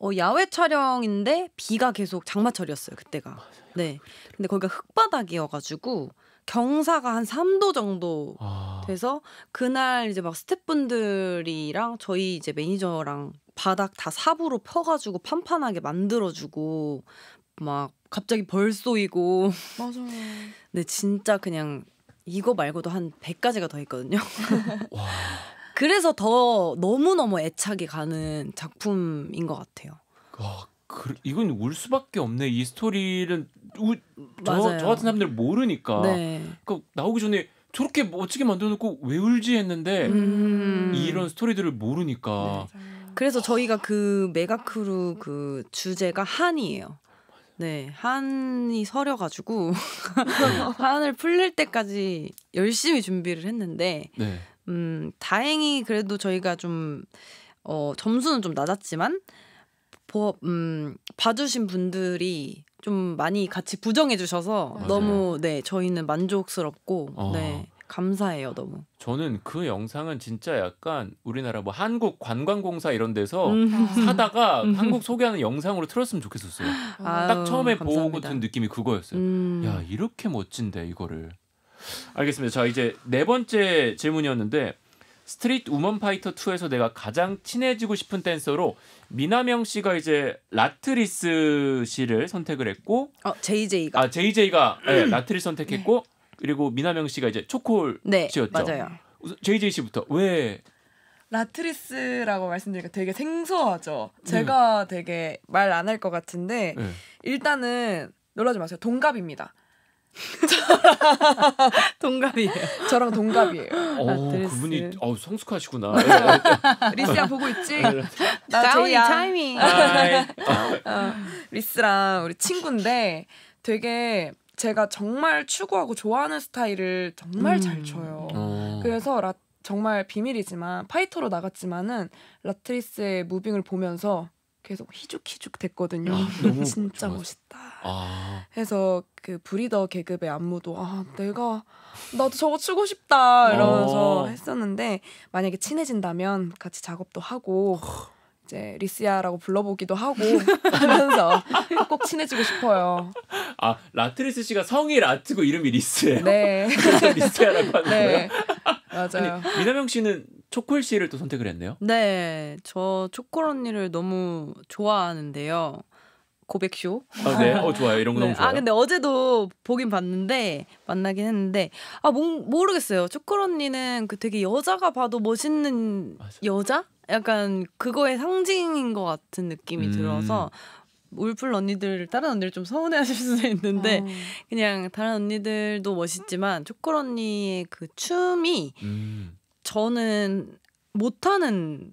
어, 야외 촬영인데 비가 계속 장마철이었어요 그때가 맞아요. 네 근데 거기가 흙바닥이어가지고 경사가 한 3도 정도 아. 돼서 그날 이제 막 스태프분들이랑 저희 이제 매니저랑 바닥 다 삽으로 펴가지고 판판하게 만들어주고 막 갑자기 벌 쏘이고 맞아요. 네 진짜 그냥 이거 말고도 한 100가지가 더 있거든요. [LAUGHS] 그래서 더 너무너무 애착이 가는 작품인 것 같아요. 와, 아, 그, 이건 울 수밖에 없네. 이 스토리는 우, 저, 저 같은 사람들은 모르니까. 네. 그러니까 나오기 전에 저렇게 멋지게 만들어놓고 왜 울지 했는데 음... 이런 스토리들을 모르니까. 네. 그래서 저희가 그 메가크루 그 주제가 한이에요. 네, 한이 서려가지고 [LAUGHS] 한을 풀릴 때까지 열심히 준비를 했는데, 네. 음 다행히 그래도 저희가 좀 어, 점수는 좀 낮았지만 보, 음, 봐주신 분들이 좀 많이 같이 부정해 주셔서 너무 네 저희는 만족스럽고 어. 네 감사해요 너무. 저는 그 영상은 진짜 약간 우리나라 뭐 한국 관광공사 이런 데서 음. 사다가 [LAUGHS] 음. 한국 소개하는 영상으로 틀었으면 좋겠었어요. 아유, 딱 처음에 감사합니다. 보고 든 느낌이 그거였어요. 음. 야 이렇게 멋진데 이거를. 알겠습니다. 자 이제 네 번째 질문이었는데 스트릿 우먼 파이터 2에서 내가 가장 친해지고 싶은 댄서로 미나명 씨가 이제 라트리스 씨를 선택을 했고 어, JJ가 아 JJ가 네, 예, 라트리스 선택했고 네. 그리고 미나명 씨가 이제 초콜 네, 씨였죠. 맞아요. JJ 씨부터 왜 라트리스라고 말씀드리니까 되게 생소하죠. 네. 제가 네. 되게 말 안 할 것 같은데 네. 일단은 놀라지 마세요. 동갑입니다. [LAUGHS] 동갑이에요. 저랑 동갑이에요. 어, 그분이 어, 성숙하시구나. 네. [LAUGHS] 리스야 보고 있지? 네. 나제이 타이밍. 어, 아, 예. 리스랑 우리 친구인데 되게 제가 정말 추구하고 좋아하는 스타일을 정말 음. 잘 쳐요. 어. 그래서 라, 정말 비밀이지만 파이터로 나갔지만은 라트리스의 무빙을 보면서 계속 희죽희죽 됐거든요. 아, [LAUGHS] 진짜 멋있다. 아. 해서 그 브리더 계급의 안무도 아 내가 나도 저거 추고 싶다 이러면서 어. 했었는데 만약에 친해진다면 같이 작업도 하고 이제 리스야라고 불러보기도 하고 [LAUGHS] 하면서 꼭 친해지고 싶어요. 아 라트리스 씨가 성이 라트고 이름이 리스예요. 네. 리스야라고 하는 [LAUGHS] 네. 거예요. 맞아요. 아니, 미남영 씨는 초콜 씨를 또 선택을 했네요. 네, 저 초콜 언니를 너무 좋아하는데요. 고백쇼. 아, 네. 어, 좋아요. 이런 거 네. 너무 좋아요. 아, 근데 어제도 보긴 봤는데, 만나긴 했는데, 아, 모, 모르겠어요. 초콜 언니는 그 되게 여자가 봐도 멋있는 맞아. 여자? 약간 그거의 상징인 것 같은 느낌이 음. 들어서, 울풀 언니들 다른 언니를 좀 서운해하실 수도 있는데 어. 그냥 다른 언니들도 멋있지만 초콜 언니의 그 춤이 음. 저는 못하는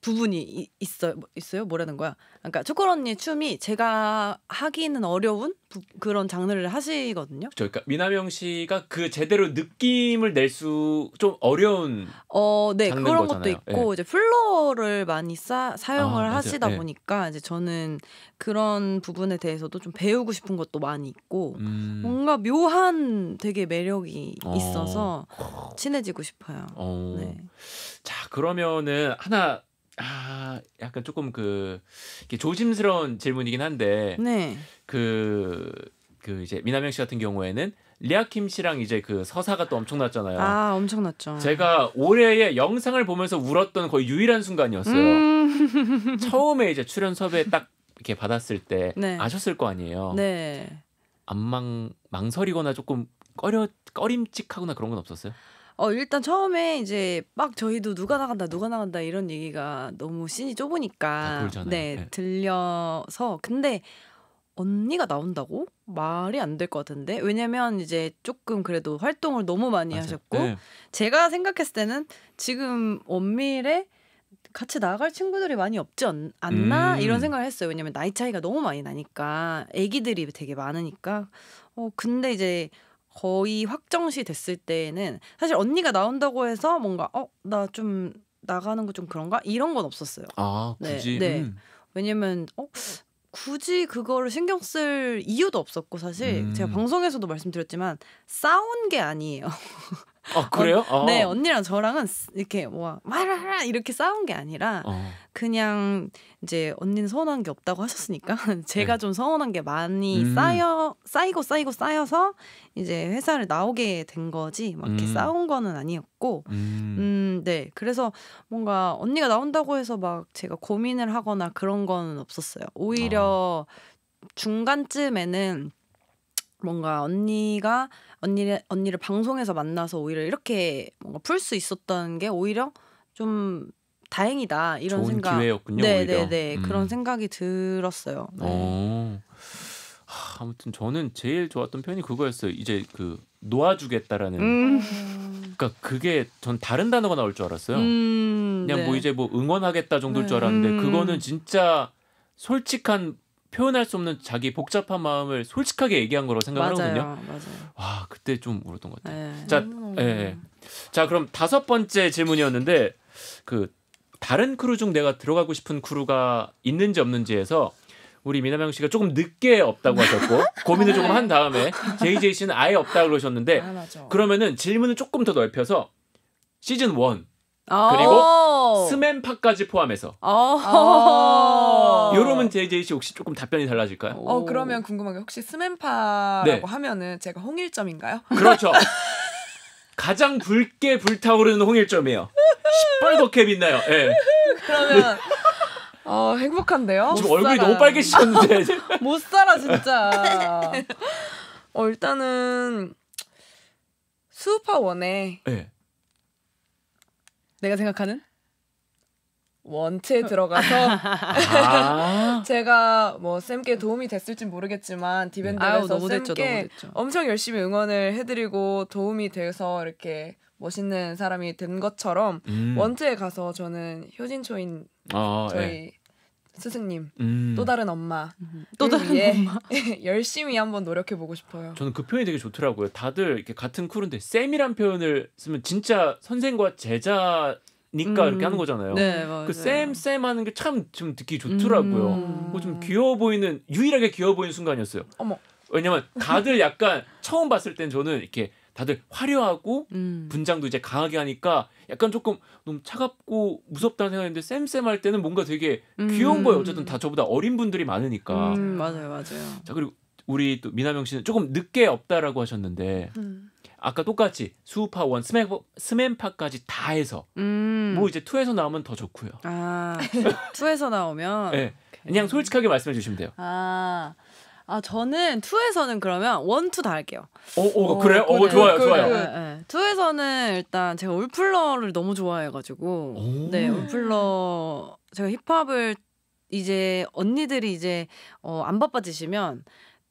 부분이 있어요. 뭐, 있어요? 뭐라는 거야? 그러니까 초콜 언니 춤이 제가 하기는 어려운 부, 그런 장르를 하시거든요. 그러니까 미나명 씨가 그 제대로 느낌을 낼 수 좀 어려운 어, 네. 그런 거잖아요. 것도 있고 네. 이제 플로어를 많이 사, 사용을 아, 하시다 네. 보니까 이제 저는 그런 부분에 대해서도 좀 배우고 싶은 것도 많이 있고 음. 뭔가 묘한 되게 매력이 어. 있어서 친해지고 싶어요. 어. 네. 자, 그러면은 하나 아, 약간 조금 그 조심스러운 질문이긴 한데. 네. 그, 그 이제 미남영 씨 같은 경우에는 리아킴 씨랑 이제 그 서사가 또 엄청났잖아요. 아, 엄청났죠. 제가 올해의 영상을 보면서 울었던 거의 유일한 순간이었어요. 음. 처음에 이제 출연 섭외 딱 이렇게 받았을 때 네. 아셨을 거 아니에요. 네. 안망 망설이거나 조금 꺼려 꺼림칙하거나 그런 건 없었어요? 어, 일단 처음에 이제 막 저희도 누가 나간다, 누가 나간다 이런 얘기가 너무 씬이 좁으니까 네, 네, 들려서 근데 언니가 나온다고 말이 안 될 것 같은데 왜냐면 이제 조금 그래도 활동을 너무 많이 맞아요. 하셨고 네. 제가 생각했을 때는 지금 원밀에 같이 나갈 친구들이 많이 없지 않, 나 음. 이런 생각을 했어요. 왜냐면 나이 차이가 너무 많이 나니까 아기들이 되게 많으니까. 어 근데 이제 거의 확정시 됐을 때에는 사실 언니가 나온다고 해서 뭔가 어 나 좀 나가는 거 좀 그런가 이런 건 없었어요. 아 네, 굳이 네, 네. 음. 왜냐면 어 굳이 그거를 신경 쓸 이유도 없었고 사실 음. 제가 방송에서도 말씀드렸지만 싸운 게 아니에요. [LAUGHS] 아 그래요? 어, 네 아. 언니랑 저랑은 이렇게 뭐 말하라 이렇게 싸운 게 아니라 어. 그냥 이제 언니는 서운한 게 없다고 하셨으니까 [LAUGHS] 제가 네. 좀 서운한 게 많이 음. 쌓여 쌓이고 쌓이고 쌓여서 이제 회사를 나오게 된 거지 막 이렇게 음. 싸운 거는 아니었고 음네 음, 음 네. 그래서 뭔가 언니가 나온다고 해서 막 제가 고민을 하거나 그런 건 없었어요 오히려 어. 중간쯤에는 뭔가 언니가 언니를 언니를 방송에서 만나서 오히려 이렇게 뭔가 풀 수 있었던 게 오히려 좀 다행이다 이런 좋은 생각. 기회였군요. 네네네 네, 네. 음. 그런 생각이 들었어요. 네. 어. 하, 아무튼 저는 제일 좋았던 편이 그거였어요. 이제 그 놓아주겠다라는. 음. 그러니까 그게 전 다른 단어가 나올 줄 알았어요. 음, 그냥 뭐 네. 뭐 이제 뭐 응원하겠다 정도일 네. 줄 알았는데 음. 그거는 진짜 솔직한 표현할 수 없는 자기 복잡한 마음을 솔직하게 얘기한 거라고 생각을 맞아요, 하거든요. 맞아요. 와 그때 좀 울었던 것 같아요. 네. 자, 음. 자 그럼 다섯 번째 질문이었는데 그 다른 크루 중 내가 들어가고 싶은 크루가 있는지 없는지에서 우리 미남영 씨가 조금 늦게 없다고 하셨고 [LAUGHS] 고민을 조금 네. 한 다음에 JJ 씨는 아예 없다 그러셨는데 아, 그러면은 질문을 조금 더 넓혀서 시즌 1 그리고 스맨파까지 포함해서. 어. 요러면 제이제 혹시 조금 답변이 달라질까요? 어 그러면 궁금한 게 혹시 스맨파라고 네. 하면은 제가 홍일점인가요? 그렇죠. [LAUGHS] 가장 붉게 불타오르는 홍일점이에요. 시뻘겋게 빛나요. 예. 그러면 어 행복한데요? 지금 얼굴이 너무 빨개지셨는데 [LAUGHS] 못 살아 진짜. [LAUGHS] 어 일단은 수파 원에 네. 예. 내가 생각하는 원체 어. 들어가서 아~ [LAUGHS] 제가 뭐 쌤께 도움이 됐을진 모르겠지만 디밴드에서 아유, 쌤께 됐죠, 엄청 열심히 응원을 해드리고 도움이 돼서 이렇게 멋있는 사람이 된 것처럼 음. 원체에 가서 저는 효진초인 아, 예. 저희 네. 스승님, 음. 또 다른 엄마, 음. 또 다른 엄마 [LAUGHS] 열심히 한번 노력해 보고 싶어요. 저는 그 표현이 되게 좋더라고요. 다들 이렇게 같은 쿨인데 쌤이란 표현을 쓰면 진짜 선생과 제자 니까 음. 이렇게 하는 거잖아요. 네, 그쌤쌤 쌤 하는 게 참 좀 듣기 좋더라고요. 음. 그좀 귀여워 보이는 유일하게 귀여워 보이는 순간이었어요. 어머. 왜냐면 다들 약간 처음 봤을 땐 저는 이렇게 다들 화려하고 음. 분장도 이제 강하게 하니까 약간 조금 너무 차갑고 무섭다는 생각인데 쌤쌤할 때는 뭔가 되게 음. 귀여운 음. 거예요. 어쨌든 다 저보다 어린 분들이 많으니까. 음, 맞아요, 맞아요. 자 그리고 우리 또 미나명 씨는 조금 늦게 없다라고 하셨는데 음. 아까 똑같이 수우파 원 스맨 스맨파까지 다 해서 음. 뭐 이제 투에서 나오면 더 좋고요. 아 투에서 나오면 네. 그냥 솔직하게 말씀해 주시면 돼요. 아아 저는 투에서는 그러면 원투 다 할게요. 어, 어, 어 그래요? 어, 네. 좋아요, 그, 좋아요. 네, 네. 투에서는 일단 제가 울플러를 너무 좋아해가지고 네 울플러 제가 힙합을 이제 언니들이 이제 어, 안 바빠지시면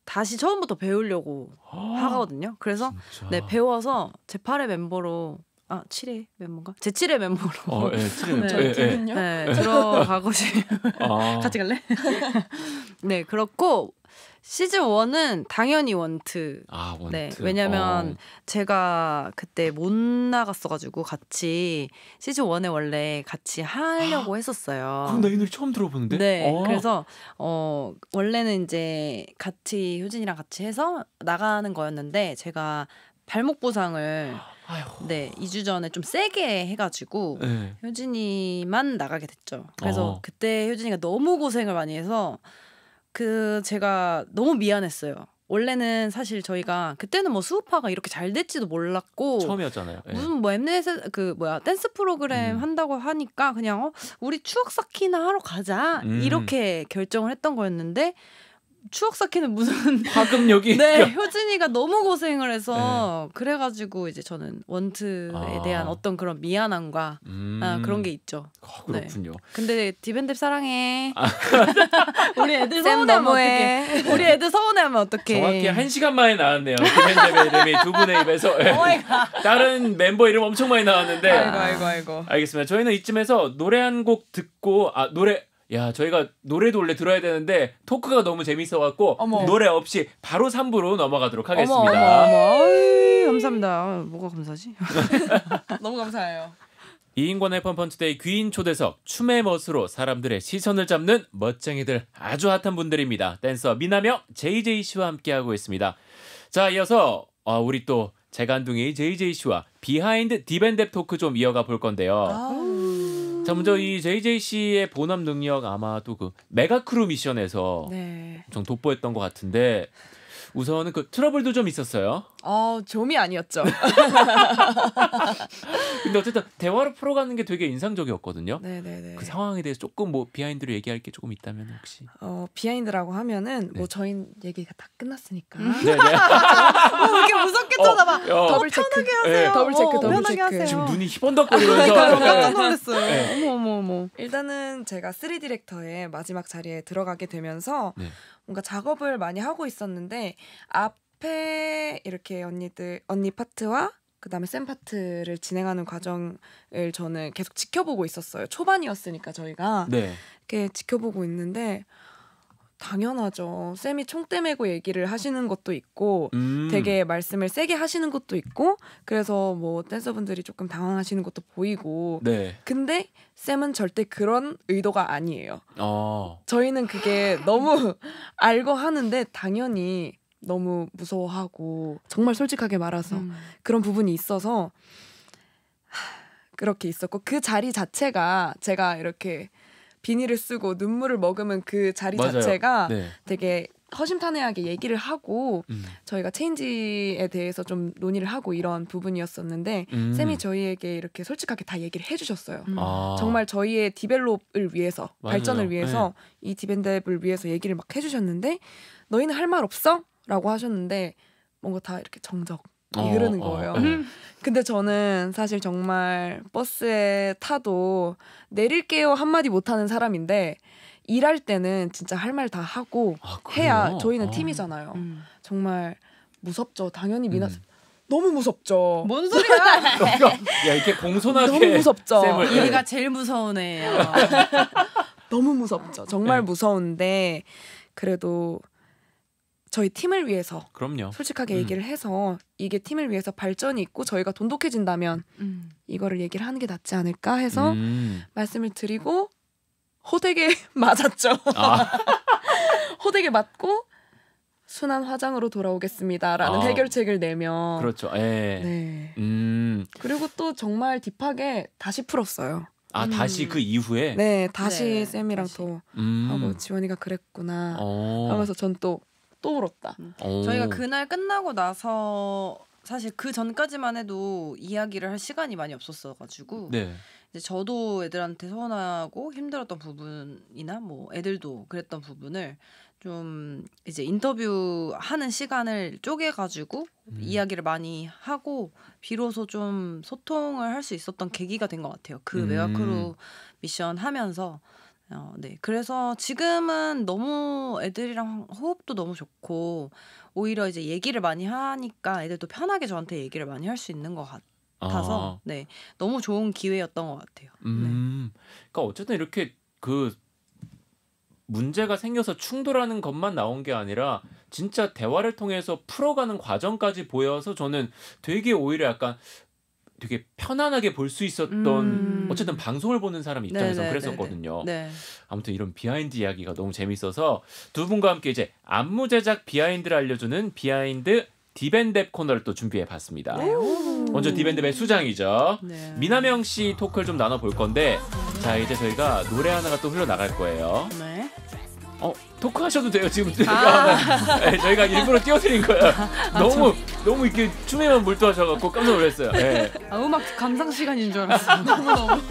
다시 처음부터 배우려고 오. 아, 하거든요. 그래서 진짜. 네 배워서 제 8회 멤버로 아, 7회 멤버인가? 제 7회 멤버로. 어, 예, 7회 멤버. 네, 예, 예. 네, 네, [LAUGHS] 들어가고 싶. 아. 같이 갈래? [LAUGHS] 네, 그렇고 시즌 1은 당연히 원트. 아, 원트. 네, 왜냐면 어. 제가 그때 못 나갔어가지고 같이 시즌 1에 원래 같이 하려고 아, 했었어요. 그럼 나 이 노래 처음 들어보는데? 네. 어. 그래서 어 원래는 이제 같이 효진이랑 같이 해서 나가는 거였는데 제가 발목 부상을 아이고. 네 2주 전에 좀 세게 해가지고 네. 효진이만 나가게 됐죠. 그래서 어. 그때 효진이가 너무 고생을 많이 해서 그 제가 너무 미안했어요. 원래는 사실 저희가 그때는 뭐 수우파가 이렇게 잘 될지도 몰랐고 처음이었잖아요. 예. 무슨 뭐 엠넷에 그 뭐야 댄스 프로그램 음. 한다고 하니까 그냥 어 우리 추억 쌓기나 하러 가자 음. 이렇게 결정을 했던 거였는데 추억 쌓기는 무슨 [LAUGHS] 과금 여기 네 효진이가 너무 고생을 해서 네. 그래가지고 이제 저는 원트에 아. 대한 어떤 그런 미안함과 아, 음. 아, 그런 게 있죠. 아, 네. 그렇군요. 네. 근데 디밴드 사랑해. 아. [LAUGHS] 우리 애들 서운해하면 어떡해. 네. 우리 애들 서운해하면 어떡해. 정확히 한 시간 만에 나왔네요. 디밴드 이름이 두 분의 입에서 네. 다른 멤버 이름 엄청 많이 나왔는데. 아이고 아이고 아이고. 알겠습니다. 저희는 이쯤에서 노래 한 곡 듣고 아 노래 야 저희가 노래도 원래 들어야 되는데 토크가 너무 재밌어갖고 노래 없이 바로 3부로 넘어가도록 하겠습니다. 어머, 어머, 어이, 감사합니다. 뭐가 감사하지? [LAUGHS] [LAUGHS] 너무 감사해요. 이인권의 펀펀투데이 귀인 초대석 춤의 멋으로 사람들의 시선을 잡는 멋쟁이들 아주 핫한 분들입니다. 댄서 미나며 JJ 씨와 함께하고 있습니다. 자 이어서 어, 우리 또 재간둥이 JJ 씨와 비하인드 디밴드 토크 좀 이어가 볼 건데요. 아. 자 먼저 이 JJ 씨의 본업 능력 아마도 그 메가크루 미션에서 네. 좀 돋보였던 것 같은데 우선은 그 트러블도 좀 있었어요. 어, 좀이 아니었죠. [LAUGHS] 근데 어쨌든 대화로 풀어가는 게 되게 인상적이었거든요. 네네네. 그 상황에 대해서 조금 뭐 비하인드로 얘기할 게 조금 있다면 혹시? 어 비하인드라고 하면은 뭐 네. 뭐 저희 얘기가 다 끝났으니까. 네네. 음. [LAUGHS] 어, 네. 이렇게 무섭게 어, 쳐다봐. 어, 어, 더블 체크. 네. 더블 체크. 어, 더블 체크. 하세요. 지금 눈이 희번덕거리면서 [LAUGHS] 깜짝 네. 놀랐어요. 네. 어머 어머 어머. 일단은 제가 3 디렉터의 마지막 자리에 들어가게 되면서 네. 뭔가 작업을 많이 하고 있었는데 앞 앞에 이렇게 언니들 언니 파트와 그다음에 쌤 파트를 진행하는 과정을 저는 계속 지켜보고 있었어요. 초반이었으니까 저희가 네. 이렇게 지켜보고 있는데 당연하죠. 쌤이 총대 메고 얘기를 하시는 것도 있고 음. 되게 말씀을 세게 하시는 것도 있고 그래서 뭐 댄서분들이 조금 당황하시는 것도 보이고 네. 근데 쌤은 절대 그런 의도가 아니에요. 어. 저희는 그게 너무 [LAUGHS] 알고 하는데 당연히 너무 무서워하고 정말 솔직하게 말아서 음. 그런 부분이 있어서 그렇게 있었고 그 자리 자체가 제가 이렇게 비닐을 쓰고 눈물을 머금은 그 자리 맞아요. 자체가 네. 되게 허심탄회하게 얘기를 하고 음. 저희가 체인지에 대해서 좀 논의를 하고 이런 부분이었었는데 음. 쌤이 저희에게 이렇게 솔직하게 다 얘기를 해주셨어요. 음. 아. 정말 저희의 디벨롭을 위해서 맞아요. 발전을 위해서 네. 이 디벤답을 위해서 얘기를 막 해주셨는데 너희는 할 말 없어? 라고 하셨는데 뭔가 다 이렇게 정적 이 어, 흐르는 어, 거예요. 어, 어. [LAUGHS] 근데 저는 사실 정말 버스에 타도 내릴게요 한마디 못하는 사람인데 일할 때는 진짜 할 말 다 하고 아, 해야 저희는 어. 팀이잖아요. 음. 정말 무섭죠. 당연히 미나 음. 너무 무섭죠. 뭔 소리야? [LAUGHS] [LAUGHS] 야 이렇게 공손하게 너무 무섭죠. 우가 네. 제일 무서운 애예요. 너무 무섭죠. 정말 네. 무서운데 그래도 저희 팀을 위해서 그럼요. 솔직하게 음. 얘기를 해서 이게 팀을 위해서 발전이 있고 저희가 돈독해진다면 음. 이거를 얘기를 하는 게 낫지 않을까 해서 음. 말씀을 드리고 호되게 [LAUGHS] 맞았죠. 아. [LAUGHS] 호되게 맞고 순한 화장으로 돌아오겠습니다라는 아. 해결책을 내면 그렇죠. 예. 네. 음. 그리고 또 정말 딥하게 다시 풀었어요. 아 음. 다시 그 이후에 네 다시 네, 쌤이랑 다시. 또 음. 하고 지원이가 그랬구나 어. 하면서 전또 또 울었다. 음. 오. 저희가 그날 끝나고 나서 사실 그 전까지만 해도 이야기를 할 시간이 많이 없었어가지고 네. 이제 저도 애들한테 서운하고 힘들었던 부분이나 뭐 애들도 그랬던 부분을 좀 이제 인터뷰 하는 시간을 쪼개가지고 음. 이야기를 많이 하고 비로소 좀 소통을 할 수 있었던 계기가 된 것 같아요. 그 음. 메가크루 미션 하면서 어, 네. 그래서 지금은 너무 애들이랑 호흡도 너무 좋고 오히려 이제 얘기를 많이 하니까 애들도 편하게 저한테 얘기를 많이 할 수 있는 것 같아서 아. 네 너무 좋은 기회였던 것 같아요. 네. 음, 네. 그러니까 어쨌든 이렇게 그 문제가 생겨서 충돌하는 것만 나온 게 아니라 진짜 대화를 통해서 풀어가는 과정까지 보여서 저는 되게 오히려 약간 되게 편안하게 볼 수 있었던 음. 어쨌든 방송을 보는 사람 입장에서 네, 네, 그랬었거든요. 네, 네, 네. 아무튼 이런 비하인드 이야기가 너무 재밌어서 두 분과 함께 이제 안무 제작 비하인드를 알려주는 비하인드 디밴뎁 코너를 또 준비해 봤습니다. 네. 먼저 디밴뎁의 수장이죠. 미남영 씨 토크를 좀 나눠 볼 건데 자 이제 저희가 노래 하나가 또 흘러나갈 거예요. 어 토크하셔도 돼요 지금 저희가 아. 네, 저희가 일부러 띄워드린 거야 아, 너무 저... 너무 이렇게 춤에만 몰두하셔갖고 깜짝 놀랐어요. 네. 네. 아, 음악 감상 시간인 줄알았어 [LAUGHS] 너무 너무.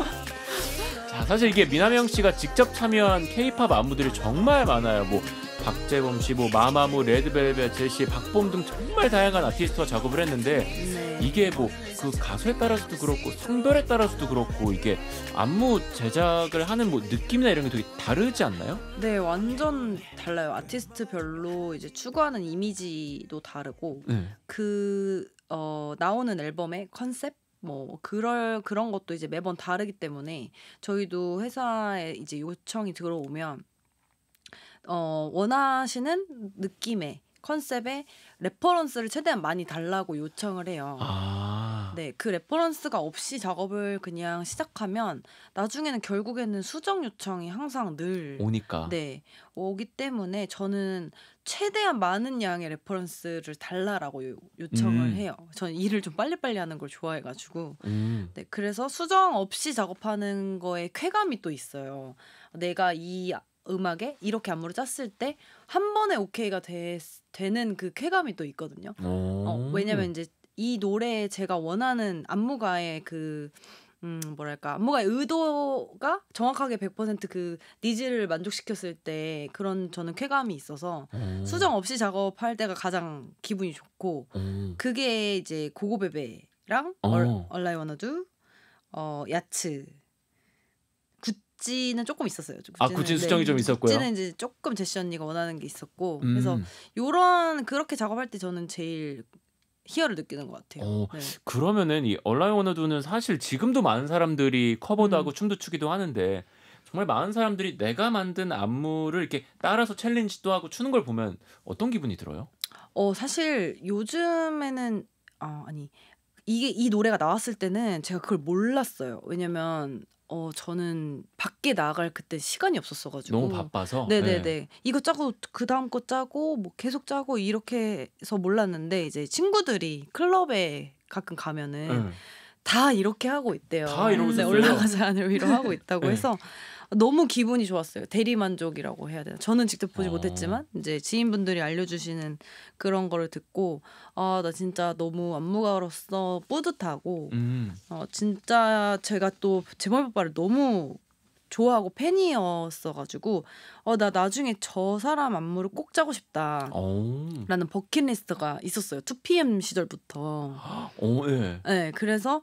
자 사실 이게 미남영 씨가 직접 참여한 K-팝 안무들이 정말 많아요. 뭐 박재범 씨, 5 뭐 마마무, 레드벨벳, 제시, 박봄 등 정말 다양한 아티스트와 작업을 했는데 네. 이게 뭐 그 가수에 따라서도 그렇고 성별에 따라서도 그렇고 이게 안무 제작을 하는 뭐 느낌이나 이런 게 되게 다르지 않나요? 네, 완전 달라요. 아티스트별로 이제 추구하는 이미지도 다르고 네. 그 어, 나오는 앨범의 컨셉 뭐 그럴 그런 것도 이제 매번 다르기 때문에 저희도 회사에 이제 요청이 들어오면 어, 원하시는 느낌의 컨셉의 레퍼런스를 최대한 많이 달라고 요청을 해요. 아. 네, 그 레퍼런스가 없이 작업을 그냥 시작하면 나중에는 결국에는 수정 요청이 항상 늘 오니까. 네, 오기 때문에 저는 최대한 많은 양의 레퍼런스를 달라라고 요, 청을 음. 해요. 저는 일을 좀 빨리빨리 하는 걸 좋아해가지고. 음. 네, 그래서 수정 없이 작업하는 거에 쾌감이 또 있어요. 내가 이 음악에 이렇게 안무를 짰을 때 한 번에 오케이가 되, 되는 그 쾌감이 또 있거든요. 어. 어, 왜냐면 이제 이 노래에 제가 원하는 안무가의 그 음, 뭐랄까, 안무가 의도가 의 정확하게 100%그 니즈를 만족시켰을 때 그런 저는 쾌감이 있어서 음. 수정 없이 작업할 때가 가장 기분이 좋고 음. 그게 이제 고고베베랑 어. 얼라이원어두 어, 야츠 구찌는 조금 있었어요. 구찌는, 아 구찌 네, 수정이 네. 좀 있었고요. 구찌는 이제 조금 제시 언니가 원하는 게 있었고 음. 그래서 요런 그렇게 작업할 때 저는 제일 희열을 느끼는 것 같아요. 어, 네. 그러면은 이 얼라이원어두는 사실 지금도 많은 사람들이 커버도 음. 하고 춤도 추기도 하는데 정말 많은 사람들이 내가 만든 안무를 이렇게 따라서 챌린지도 하고 추는 걸 보면 어떤 기분이 들어요? 어 사실 요즘에는 아 아니 이게 이 노래가 나왔을 때는 제가 그걸 몰랐어요. 왜냐면 어 저는 밖에 나갈 그때 시간이 없었어가지고 너무 바빠서 네네네 네. 이거 짜고 그 다음 거 짜고 뭐 계속 짜고 이렇게 해서 몰랐는데 이제 친구들이 클럽에 가끔 가면은 네. 다 이렇게 하고 있대요. 다 이러고 네, 올라가지 않을 위로 하고 있다고 네. 해서 너무 기분이 좋았어요. 대리 만족이라고 해야 되나? 저는 직접 보지 어. 못했지만 이제 지인분들이 알려주시는 그런 거를 듣고 아나 진짜 너무 안무가로서 뿌듯하고 음. 어 진짜 제가 또 재벌 빠빠를 너무 좋아하고 팬이었어가지고 어나 나중에 저 사람 안무를 꼭 짜고 어. 싶다 라는 버킷리스트가 있었어요 2PM 시절부터 어, 예. 네, 그래서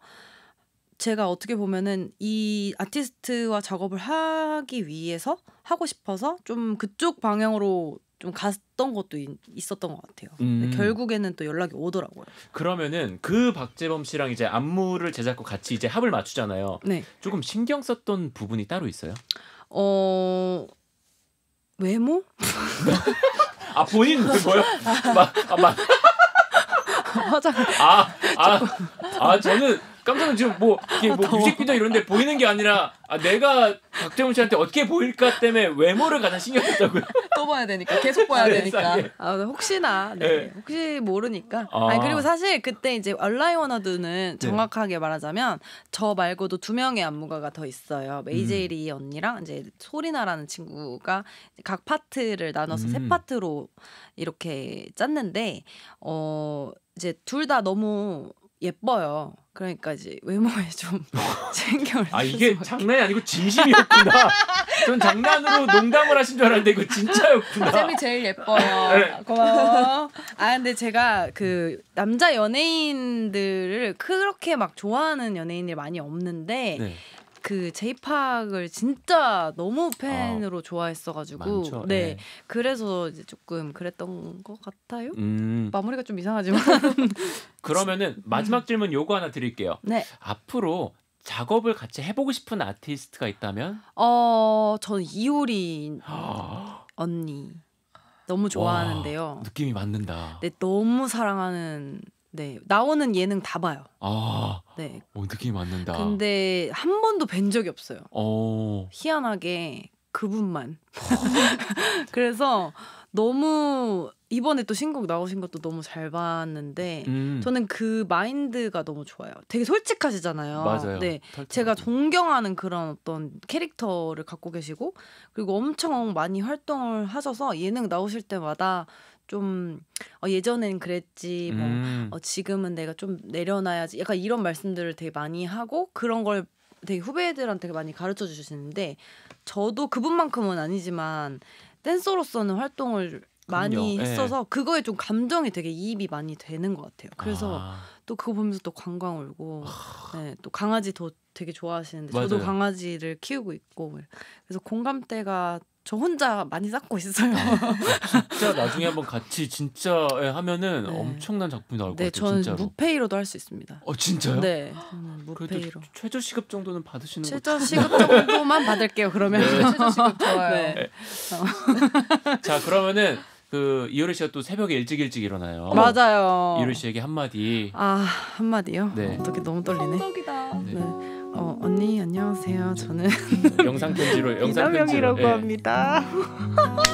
제가 어떻게 보면은 이 아티스트와 작업을 하기 위해서 하고 싶어서 좀 그쪽 방향으로 좀 갔던 것도 있었던 것 같아요. 음. 결국에는 또 연락이 오더라고요. 그러면은 그 박재범 씨랑 이제 안무를 제작고 같이 이제 합을 맞추잖아요. 네. 조금 신경 썼던 부분이 따로 있어요? 어 외모? 아 본인 뭐요? 막 막. 화장. 아, 아, 아 저는 깜짝 은 지금 뭐, 이게 뭐 아, 더워. 뮤직비디오 이런데 보이는 게 아니라 아, 내가 박재훈 씨한테 어떻게 보일까 때문에 외모를 가장 신경 썼다고요. [LAUGHS] 또 봐야 되니까 계속 봐야 네, 되니까. 아, 혹시나 네. 네. 혹시 모르니까. 아. 아니, 그리고 사실 그때 이제 얼라이 워너드는 네. 정확하게 말하자면 저 말고도 두 명의 안무가가 더 있어요. 메이제리 음. 언니랑 이제 소리나라는 친구가 각 파트를 나눠서 음. 세 파트로 이렇게 짰는데 어 이제 둘 다 너무 예뻐요. 그러니까 이제 외모에 좀 [LAUGHS] 챙겨올. 아 이게 장난이 아니고 진심이었구나. 전 장난으로 농담을 하신 줄 알았는데 이거 진짜였구나. 쌤이 제일 예뻐요. 네. 고마워. 아 근데 제가 그 남자 연예인들을 그렇게 막 좋아하는 연예인이 많이 없는데 네. 그 제이팝을 진짜 너무 아, 팬으로 어. 좋아했어가지고 많죠. 네. 네. 그래서 이제 조금 그랬던 것 같아요. 음. 마무리가 좀 이상하지만 [LAUGHS] 그러면은 마지막 음. 질문 요거 하나 드릴게요. 네. 앞으로 작업을 같이 해보고 싶은 아티스트가 있다면? 어, 전 이효린 [GASPS] 언니 너무 좋아하는데요. 와, 느낌이 맞는다. 네, 너무 사랑하는 네 나오는 예능 다 봐요. 아, 네. 어, 느낌이 맞는다. 근데 한 번도 뵌 적이 없어요. 어. 희한하게 그분만. [LAUGHS] 그래서 너무 이번에 또 신곡 나오신 것도 너무 잘 봤는데 음. 저는 그 마인드가 너무 좋아요. 되게 솔직하시잖아요. 맞아요. 네, 탈출 제가 존경하는 그런 어떤 캐릭터를 갖고 계시고 그리고 엄청 많이 활동을 하셔서 예능 나오실 때마다 좀 어, 예전엔 그랬지 뭐 음. 어, 지금은 내가 좀 내려놔야지 약간 이런 말씀들을 되게 많이 하고 그런 걸 되게 후배들한테 많이 가르쳐 주시는데 저도 그분만큼은 아니지만 댄서로서는 활동을 많이 그럼요. 예. 했어서 네. 그거에 좀 감정이 되게 이입이 많이 되는 것 같아요. 그래서 아. 또 그거 보면서 또 관광 울고 아. 네, 또 강아지 도 되게 좋아하시는데 맞아요. 저도 강아지를 키우고 있고 그래서 공감대가 저 혼자 많이 쌓고 있어요. 네. 진짜 나중에 한번 같이 진짜 예, 하면은 네. 엄청난 작품이 나올 네, 같아요. 저는 무페이로도 할 수 있습니다. 어 진짜요? 네, 무페이로. 최저 시급 정도는 받으시는 거 최저 시급 정도만 받을게요. 그러면 네. [LAUGHS] 최저 시급 [LAUGHS] 좋아요. 네. 어. 자 그러면은 그 이효리 씨가 또 새벽에 일찍 일찍 일어나요. 맞아요. 이효리 씨에게 한마디. 아 한마디요? 네. 어떻게 너무 떨리네. 성이다 네. 네. 어, 언니 안녕하세요. 음, 저는 음, 영상 편지로 [LAUGHS] 영상 편지라고 예. 합니다.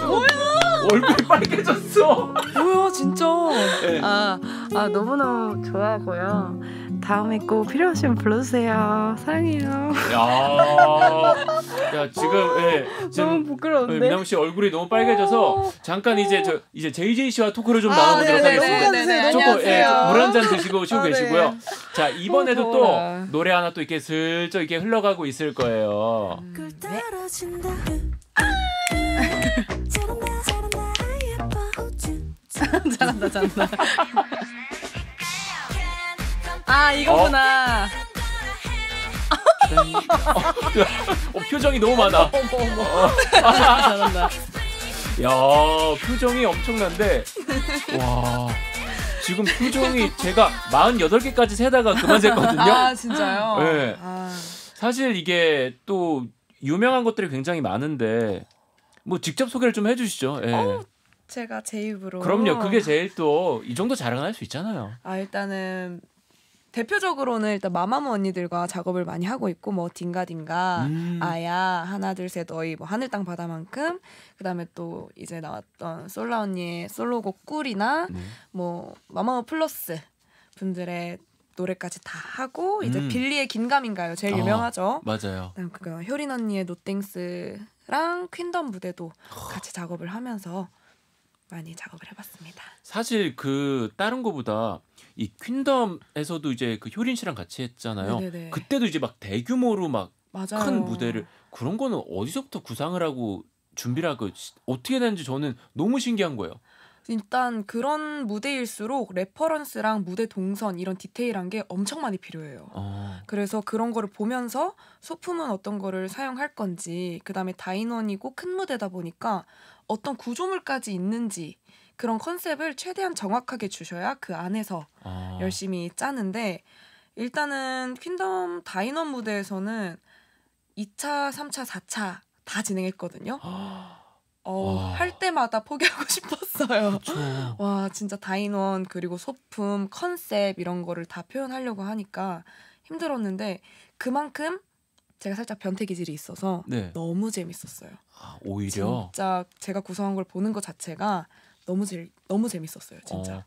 뭐야? 얼굴 빨개졌어. 뭐야 진짜. 네. 아, 아 너무너무 좋아하고요. 다음에 꼭 필요하시면 불러주세요. 사랑해요. 야, 야 지금 예, 지 너무 부끄러운데. 민남 예, 씨 얼굴이 너무 빨개져서 잠깐 이제 저 이제 JJ 씨와 토크를 좀 아, 나눠보도록 하겠습니다. 조금 예, 물한 잔 드시고 쉬고 아, 네. 계시고요. 자 이번에도 또 노래 하나 또 이렇게 슬 슬쩍 이게 흘러가고 있을 거예요. 음, 네. 네. [LAUGHS] 잘한다 잘한다. [LAUGHS] 아 이거구나. 어, 어, 표정이 너무 많아. 어. 잘한다. 야 표정이 엄청난데. 와. 지금 표정이 제가 48개까지 세다가 그만 셌거든요. 아, 진짜요? 네. 아. 사실 이게 또 유명한 것들이 굉장히 많은데 뭐 직접 소개를 좀 해주시죠. 예. 어, 제가 제 입으로. 그럼요. 그게 제일 또 이 정도 자랑할 수 있잖아요. 아 일단은 대표적으로는 일단 마마무 언니들과 작업을 많이 하고 있고 뭐딘가딘가 음. 아야 하나 둘셋 너희 뭐 하늘 땅 바다만큼 그다음에 또 이제 나왔던 솔라 언니의 솔로곡 꿀이나 네. 뭐 마마무 플러스 분들의 노래까지 다 하고 이제 음. 빌리의 긴감인가요 제일 아, 유명하죠 맞아요 그니까 효린 언니의 노땡스랑 퀸덤 무대도 허. 같이 작업을 하면서 많이 작업을 해봤습니다 사실 그 다른 거보다 이 퀸덤에서도 이제 그 효린 씨랑 같이 했잖아요. 네네네. 그때도 이제 막 대규모로 막 큰 무대를 그런 거는 어디서부터 구상을 하고 준비를 하고 그 어떻게 되는지 저는 너무 신기한 거예요. 일단 그런 무대일수록 레퍼런스랑 무대 동선 이런 디테일한 게 엄청 많이 필요해요. 어. 그래서 그런 거를 보면서 소품은 어떤 거를 사용할 건지, 그 다음에 다인원이고 큰 무대다 보니까 어떤 구조물까지 있는지 그런 컨셉을 최대한 정확하게 주셔야 그 안에서 아. 열심히 짜는데 일단은 퀸덤 다이너 무대에서는 2차, 3차, 4차 다 진행했거든요. 아. 어, 할 때마다 포기하고 [LAUGHS] 싶었어요. 와, 진짜 다인원 그리고 소품, 컨셉 이런 거를 다 표현하려고 하니까 힘들었는데 그만큼 제가 살짝 변태 기질이 있어서 네. 너무 재밌었어요. 아, 오히려 진짜 제가 구성한 걸 보는 것 자체가 너무 재 너무 재밌었어요 진짜. 어,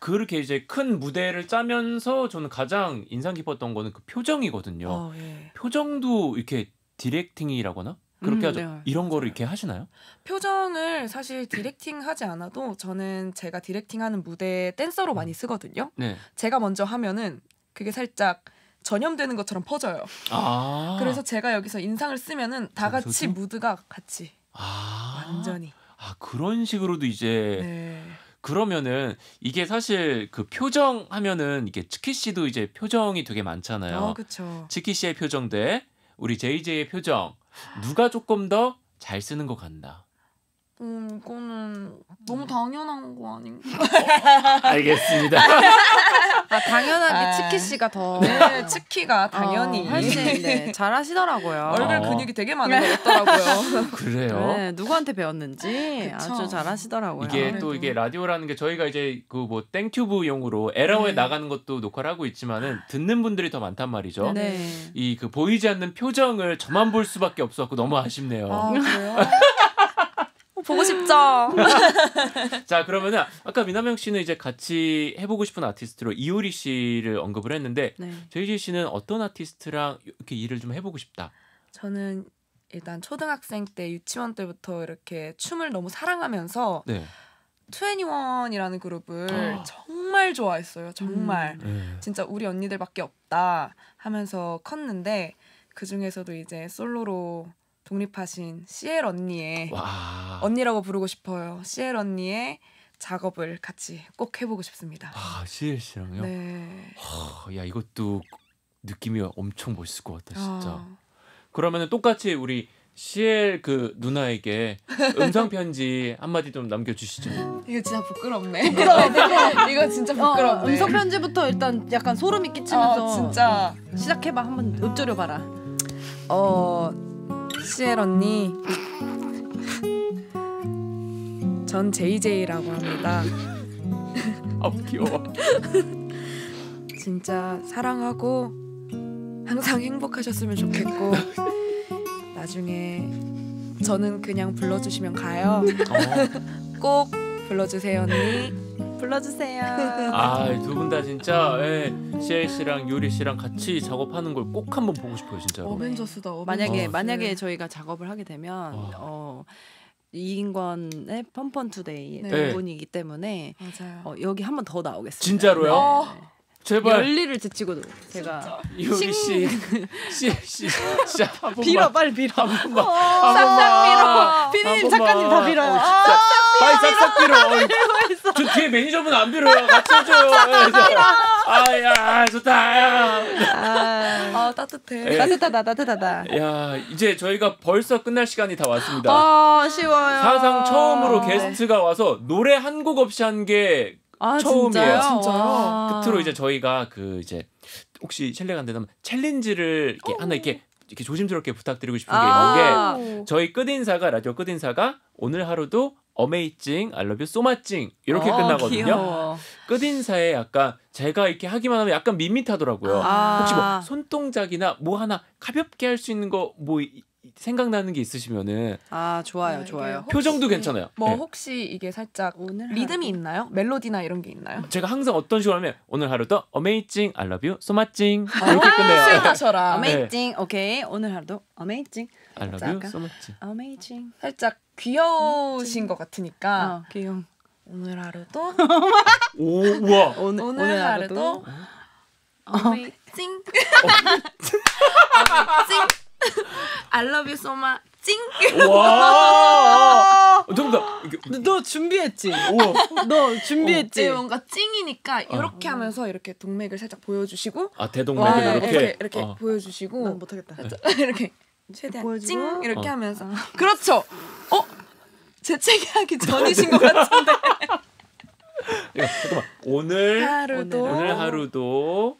그렇게 이제 큰 무대를 짜면서 저는 가장 인상 깊었던 거는 그 표정이거든요. 어, 예. 표정도 이렇게 디렉팅이라거나 그렇게 음, 하죠. 네. 이런 거를 이렇게 하시나요? 표정을 사실 디렉팅 하지 않아도 저는 제가 디렉팅 하는 무대 댄서로 많이 음. 쓰거든요. 네. 제가 먼저 하면은 그게 살짝 전염되는 것처럼 퍼져요. 아~ 그래서 제가 여기서 인상을 쓰면은 다 같이 무드가 같이 아~ 완전히 아 그런 식으로도 이제 네. 그러면은 이게 사실 그 표정 하면은 이게 치키 씨도 이제 표정이 되게 많잖아요. 어, 그쵸. 치키 씨의 표정 대 우리 제이제이의 표정 누가 조금 더 잘 쓰는 것 같나? 음, 이거는 너무 당연한 거 아닌가? [LAUGHS] 알겠습니다. 아, 당연하게 아. 치키 씨가 더 네, 치키가 어, 당연히 어, 훨씬 네, [LAUGHS] 잘하시더라고요. 얼굴 어. 근육이 되게 많은 것 같더라고요. 그래요? 네, 누구한테 배웠는지 그쵸. 아주 잘하시더라고요. 이게 아무래도. 또 이게 라디오라는 게 저희가 이제 그 뭐 땡큐브용으로 에러에 네. 나가는 것도 녹화를 하고 있지만은 듣는 분들이 더 많단 말이죠. 네. 네. 이그 보이지 않는 표정을 저만 볼 수밖에 없어갖 너무 아쉽네요. 아, 그래요? [LAUGHS] 보고 싶죠. [LAUGHS] 자 그러면은 아까 미남영 씨는 이제 같이 해보고 싶은 아티스트로 이효리 씨를 언급을 했는데 네. 제이지 씨는 어떤 아티스트랑 이렇게 일을 좀 해보고 싶다. 저는 일단 초등학생 때 유치원 때부터 이렇게 춤을 너무 사랑하면서 네. 21이라는 그룹을 아. 정말 좋아했어요. 정말. 음. 네. 진짜 우리 언니들밖에 없다 하면서 컸는데 그 중에서도 이제 솔로로 독립하신 시엘 언니의 와. 언니라고 부르고 싶어요. 시엘 언니의 작업을 같이 꼭 해보고 싶습니다. 아 시엘 씨랑요? 네. 하, 야 이것도 느낌이 엄청 멋있을 것 같다 진짜. 아. 그러면 똑같이 우리 시엘 그 누나에게 음성 편지 한마디 좀 남겨주시죠. 이거 진짜 부끄럽네. [LAUGHS] 이거 진짜 어, 부끄럽네. 어, 음성 편지부터 일단 약간 소름이 아, 끼치면서 어, 진짜 시작해봐 한번 읊조려봐라. 어. 시엘 언니. 전 JJ라고 합니다. [LAUGHS] 아 귀여워. [LAUGHS] 진짜 사랑하고 항상 행복하셨으면 좋겠고 [LAUGHS] 나중에 저는 그냥 불러주시면 가요. 어. 꼭 불러주세요 언니. 불러주세요. [LAUGHS] 아두 분 다 진짜 예, 시엘 씨랑 요리 씨랑 같이 작업하는 걸 꼭 한번 보고 싶어요 진짜. 어벤져스다. 어벤져스. 만약에 어. 만약에 저희가 작업을 하게 되면 어. 어 이인권의 펌펀 투데이 네. 네. 분이기 때문에 어, 여기 한번더 나오겠습니다. 진짜로요? 네. 네. 제발 열리를 제치고도 제가 유리 씨, 씨, 씨, 씨, [LAUGHS] 아, 빌어 빨리 빌어 한 번만, 어, 한 빌어, 비님 작가님 다 빌어요. 어, 아, 빨리 싹싹 빌어. [LAUGHS] 저 뒤에 매니저분 안 빌어요. 같이 해줘요. [LAUGHS] 아야 좋다. 아, 아 따뜻해. 에. 예. 따뜻하다 따뜻하다. 야 이제 저희가 벌써 끝날 시간이 다 왔습니다. 아 쉬워요. 사상 처음으로 네. 게스트가 와서 노래 한 곡 없이 한게 아, 처음이에요. 진짜 끝으로 이제 저희가 그 이제 혹시 챌레가 안된면 챌린지를 이렇게 오. 하나 이렇게 이렇게 조심스럽게 부탁드리고 싶은 게 아~ 있는 게 아. 저희 끝인사가 라디오 끝인사가 오늘 하루도 어메이징, 알러뷰, 소마징 이렇게 어, 끝나거든요. 귀여워. 끝인사에 약간 제가 이렇게 하기만 하면 약간 밋밋하더라고요. 아. 혹시 뭐 손동작이나 뭐 하나 가볍게 할 수 있는 거 뭐 생각나는 게 있으시면은 아 좋아요, 아, 좋아요. 표정도 괜찮아요. 뭐 네. 혹시 이게 살짝 오늘 리듬이 있나요? 멜로디나 이런 게 있나요? 제가 항상 어떤 식으로 하면 오늘 하루도 어메이징, 알러뷰, 소마징 이렇게 끝내요. 어메이징, 오케이 네. 오늘 하루도 어메이징. I love you so much. Amazing. 살짝 귀여우신 것 같으니까 어, 귀여 오늘 하루도 오 우와 [LAUGHS] 오늘, 오늘, 오늘 하루도, 하메이징 어메이징 I love you so much 찡. 와. 정너 준비했지. 우와. 너 준비했지. 어, 네, 뭔가 찡이니까 이렇게 어. 하면서 이렇게 동맥을 살짝 보여주시고. 아 대동맥을 와, 어, 네, 이렇게 이렇게, 이렇게 어. 보여주시고. 못하겠다. [LAUGHS] 이렇게. 최대한 보여주고. 찡 이렇게 어. 하면서 그렇죠. 어 재채기하기 [LAUGHS] 전이신 것 같은데. 야, 잠깐만 오늘 하루도 오늘 하루도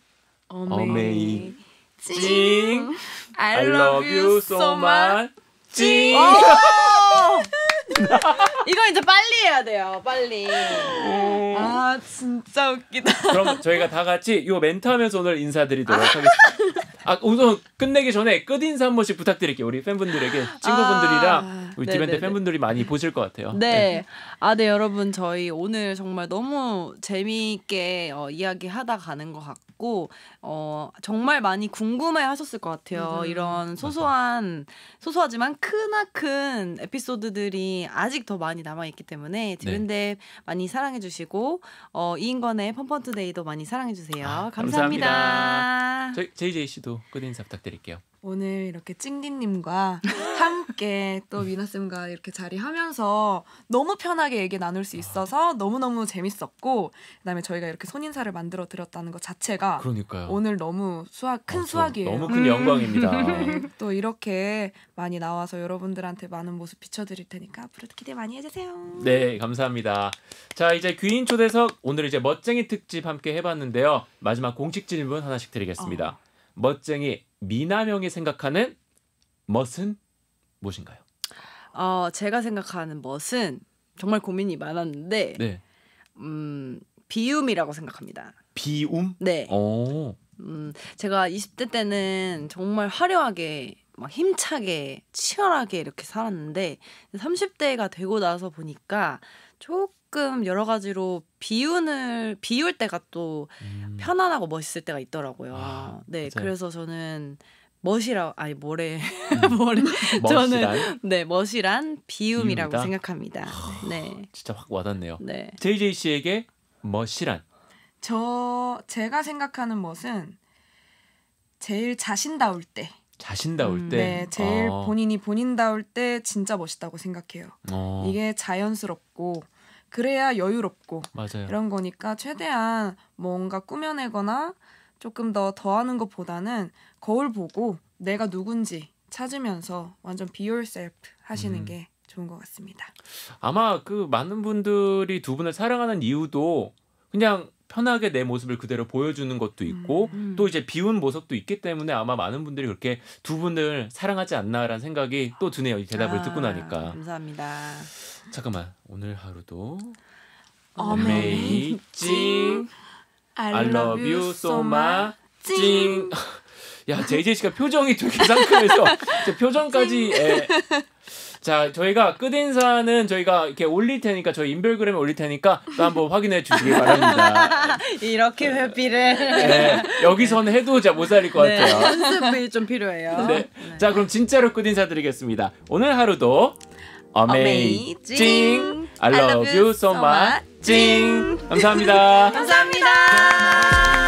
어메이 찡 I love you so much 찡 어! [LAUGHS] 이거 이제 빨리 해야 돼요 빨리 아 진짜 웃기다 그럼 저희가 다 같이 요 멘트 하면서 오늘 인사드리도록 하겠습니다 [LAUGHS] 아 우선 끝내기 전에 끝 인사 한 번씩 부탁드릴게요. 우리 팬분들에게 친구분들이랑 아, 우리 디벤트 네, 네, 네. 팬분들이 많이 보실 것 같아요. 네. 네. 아, 네 여러분 저희 오늘 정말 너무 재미있게 어, 이야기하다 가는 것 같고. 같고 어 정말 많이 궁금해 하셨을 것 같아요. 음. 음. 이런 소소한 맞아. 소소하지만 크나큰 에피소드들이 아직 더 많이 남아 있기 때문에 드랜데 네. 많이 사랑해 주시고 어 이인권의 펌펀트데이도 많이 사랑해 주세요. 아, 감사합니다. 감사합니다. 저 JJ 씨도 끝 인사 부탁드릴게요. 오늘 이렇게 찡디님과 함께 또 미나쌤과 이렇게 자리하면서 너무 편하게 얘기 나눌 수 있어서 너무너무 재밌었고 그다음에 저희가 이렇게 손인사를 만들어 드렸다는 것 자체가 그러니까요. 오늘 너무 수학 어, 큰 어, 수학이에요. 너무 큰 영광입니다. 네, [LAUGHS] 또 이렇게 많이 나와서 여러분들한테 많은 모습 비춰드릴 테니까 앞으로도 기대 많이 해주세요. 네 감사합니다. 자 이제 귀인 초대석 오늘 이제 멋쟁이 특집 함께 해봤는데요. 마지막 공식 질문 하나씩 드리겠습니다. 어. 멋쟁이 미남형이 생각하는 멋은 무엇인가요? 어, 제가 생각하는 멋은 정말 고민이 많았는데 네. 음, 비움이라고 생각합니다. 비움? 네. 오. 어. 음, 제가 20대 때는 정말 화려하게 막 힘차게 치열하게 이렇게 살았는데 30대가 되고 나서 보니까 조금 조금 여러 가지로 비운을 비울 때가 또 음. 편안하고 멋있을 때가 있더라고요. 아, 네, 맞아요. 그래서 저는 멋이라 아니 뭐래 음. [LAUGHS] 뭐래 [LAUGHS] 저는 네 멋이란 비움이라고 비움이다? 생각합니다. 네, 진짜 확 와닿네요. 네, JJ 씨에게 멋이란 저 제가 생각하는 멋은 제일 자신다울 때. 자신다울 음, 네, 제일 아. 본인이 본인다울 때 진짜 멋있다고 생각해요. 어. 이게 자연스럽고 그래야 여유롭고 맞아요. 이런 거니까 최대한 뭔가 꾸며내거나 조금 더 더하는 것보다는 거울 보고 내가 누군지 찾으면서 완전 be yourself 하시는 음. 게 좋은 것 같습니다. 아마 그 많은 분들이 두 분을 사랑하는 이유도 그냥 편하게 내 모습을 그대로 보여주는 것도 있고 음, 음. 또 이제 비운 모습도 있기 때문에 아마 많은 분들이 그렇게 두 분을 사랑하지 않나라는 생각이 또 드네요. 이 대답을 아, 듣고 나니까. 감사합니다. 잠깐만 오늘 하루도 어메이 찡 I love you so much 찡. [LAUGHS] 야 제이제이 씨가 표정이 되게 상큼해서 표정까지. 에, 자, 저희가 끝인사는 저희가 이렇게 올릴 테니까 저희 인별그램에 올릴 테니까 또 한 번 확인해 주시기 네. 바랍니다. 이렇게 네. 회피를 네, 여기서 네. 해도 자못 살릴 것 같아요. 연습이 좀 필요해요. 네. 네. 자, 그럼 진짜로 끝인사 드리겠습니다. 오늘 하루도 어메이징. I love you so much. 징. 감사합니다. 감사합니다.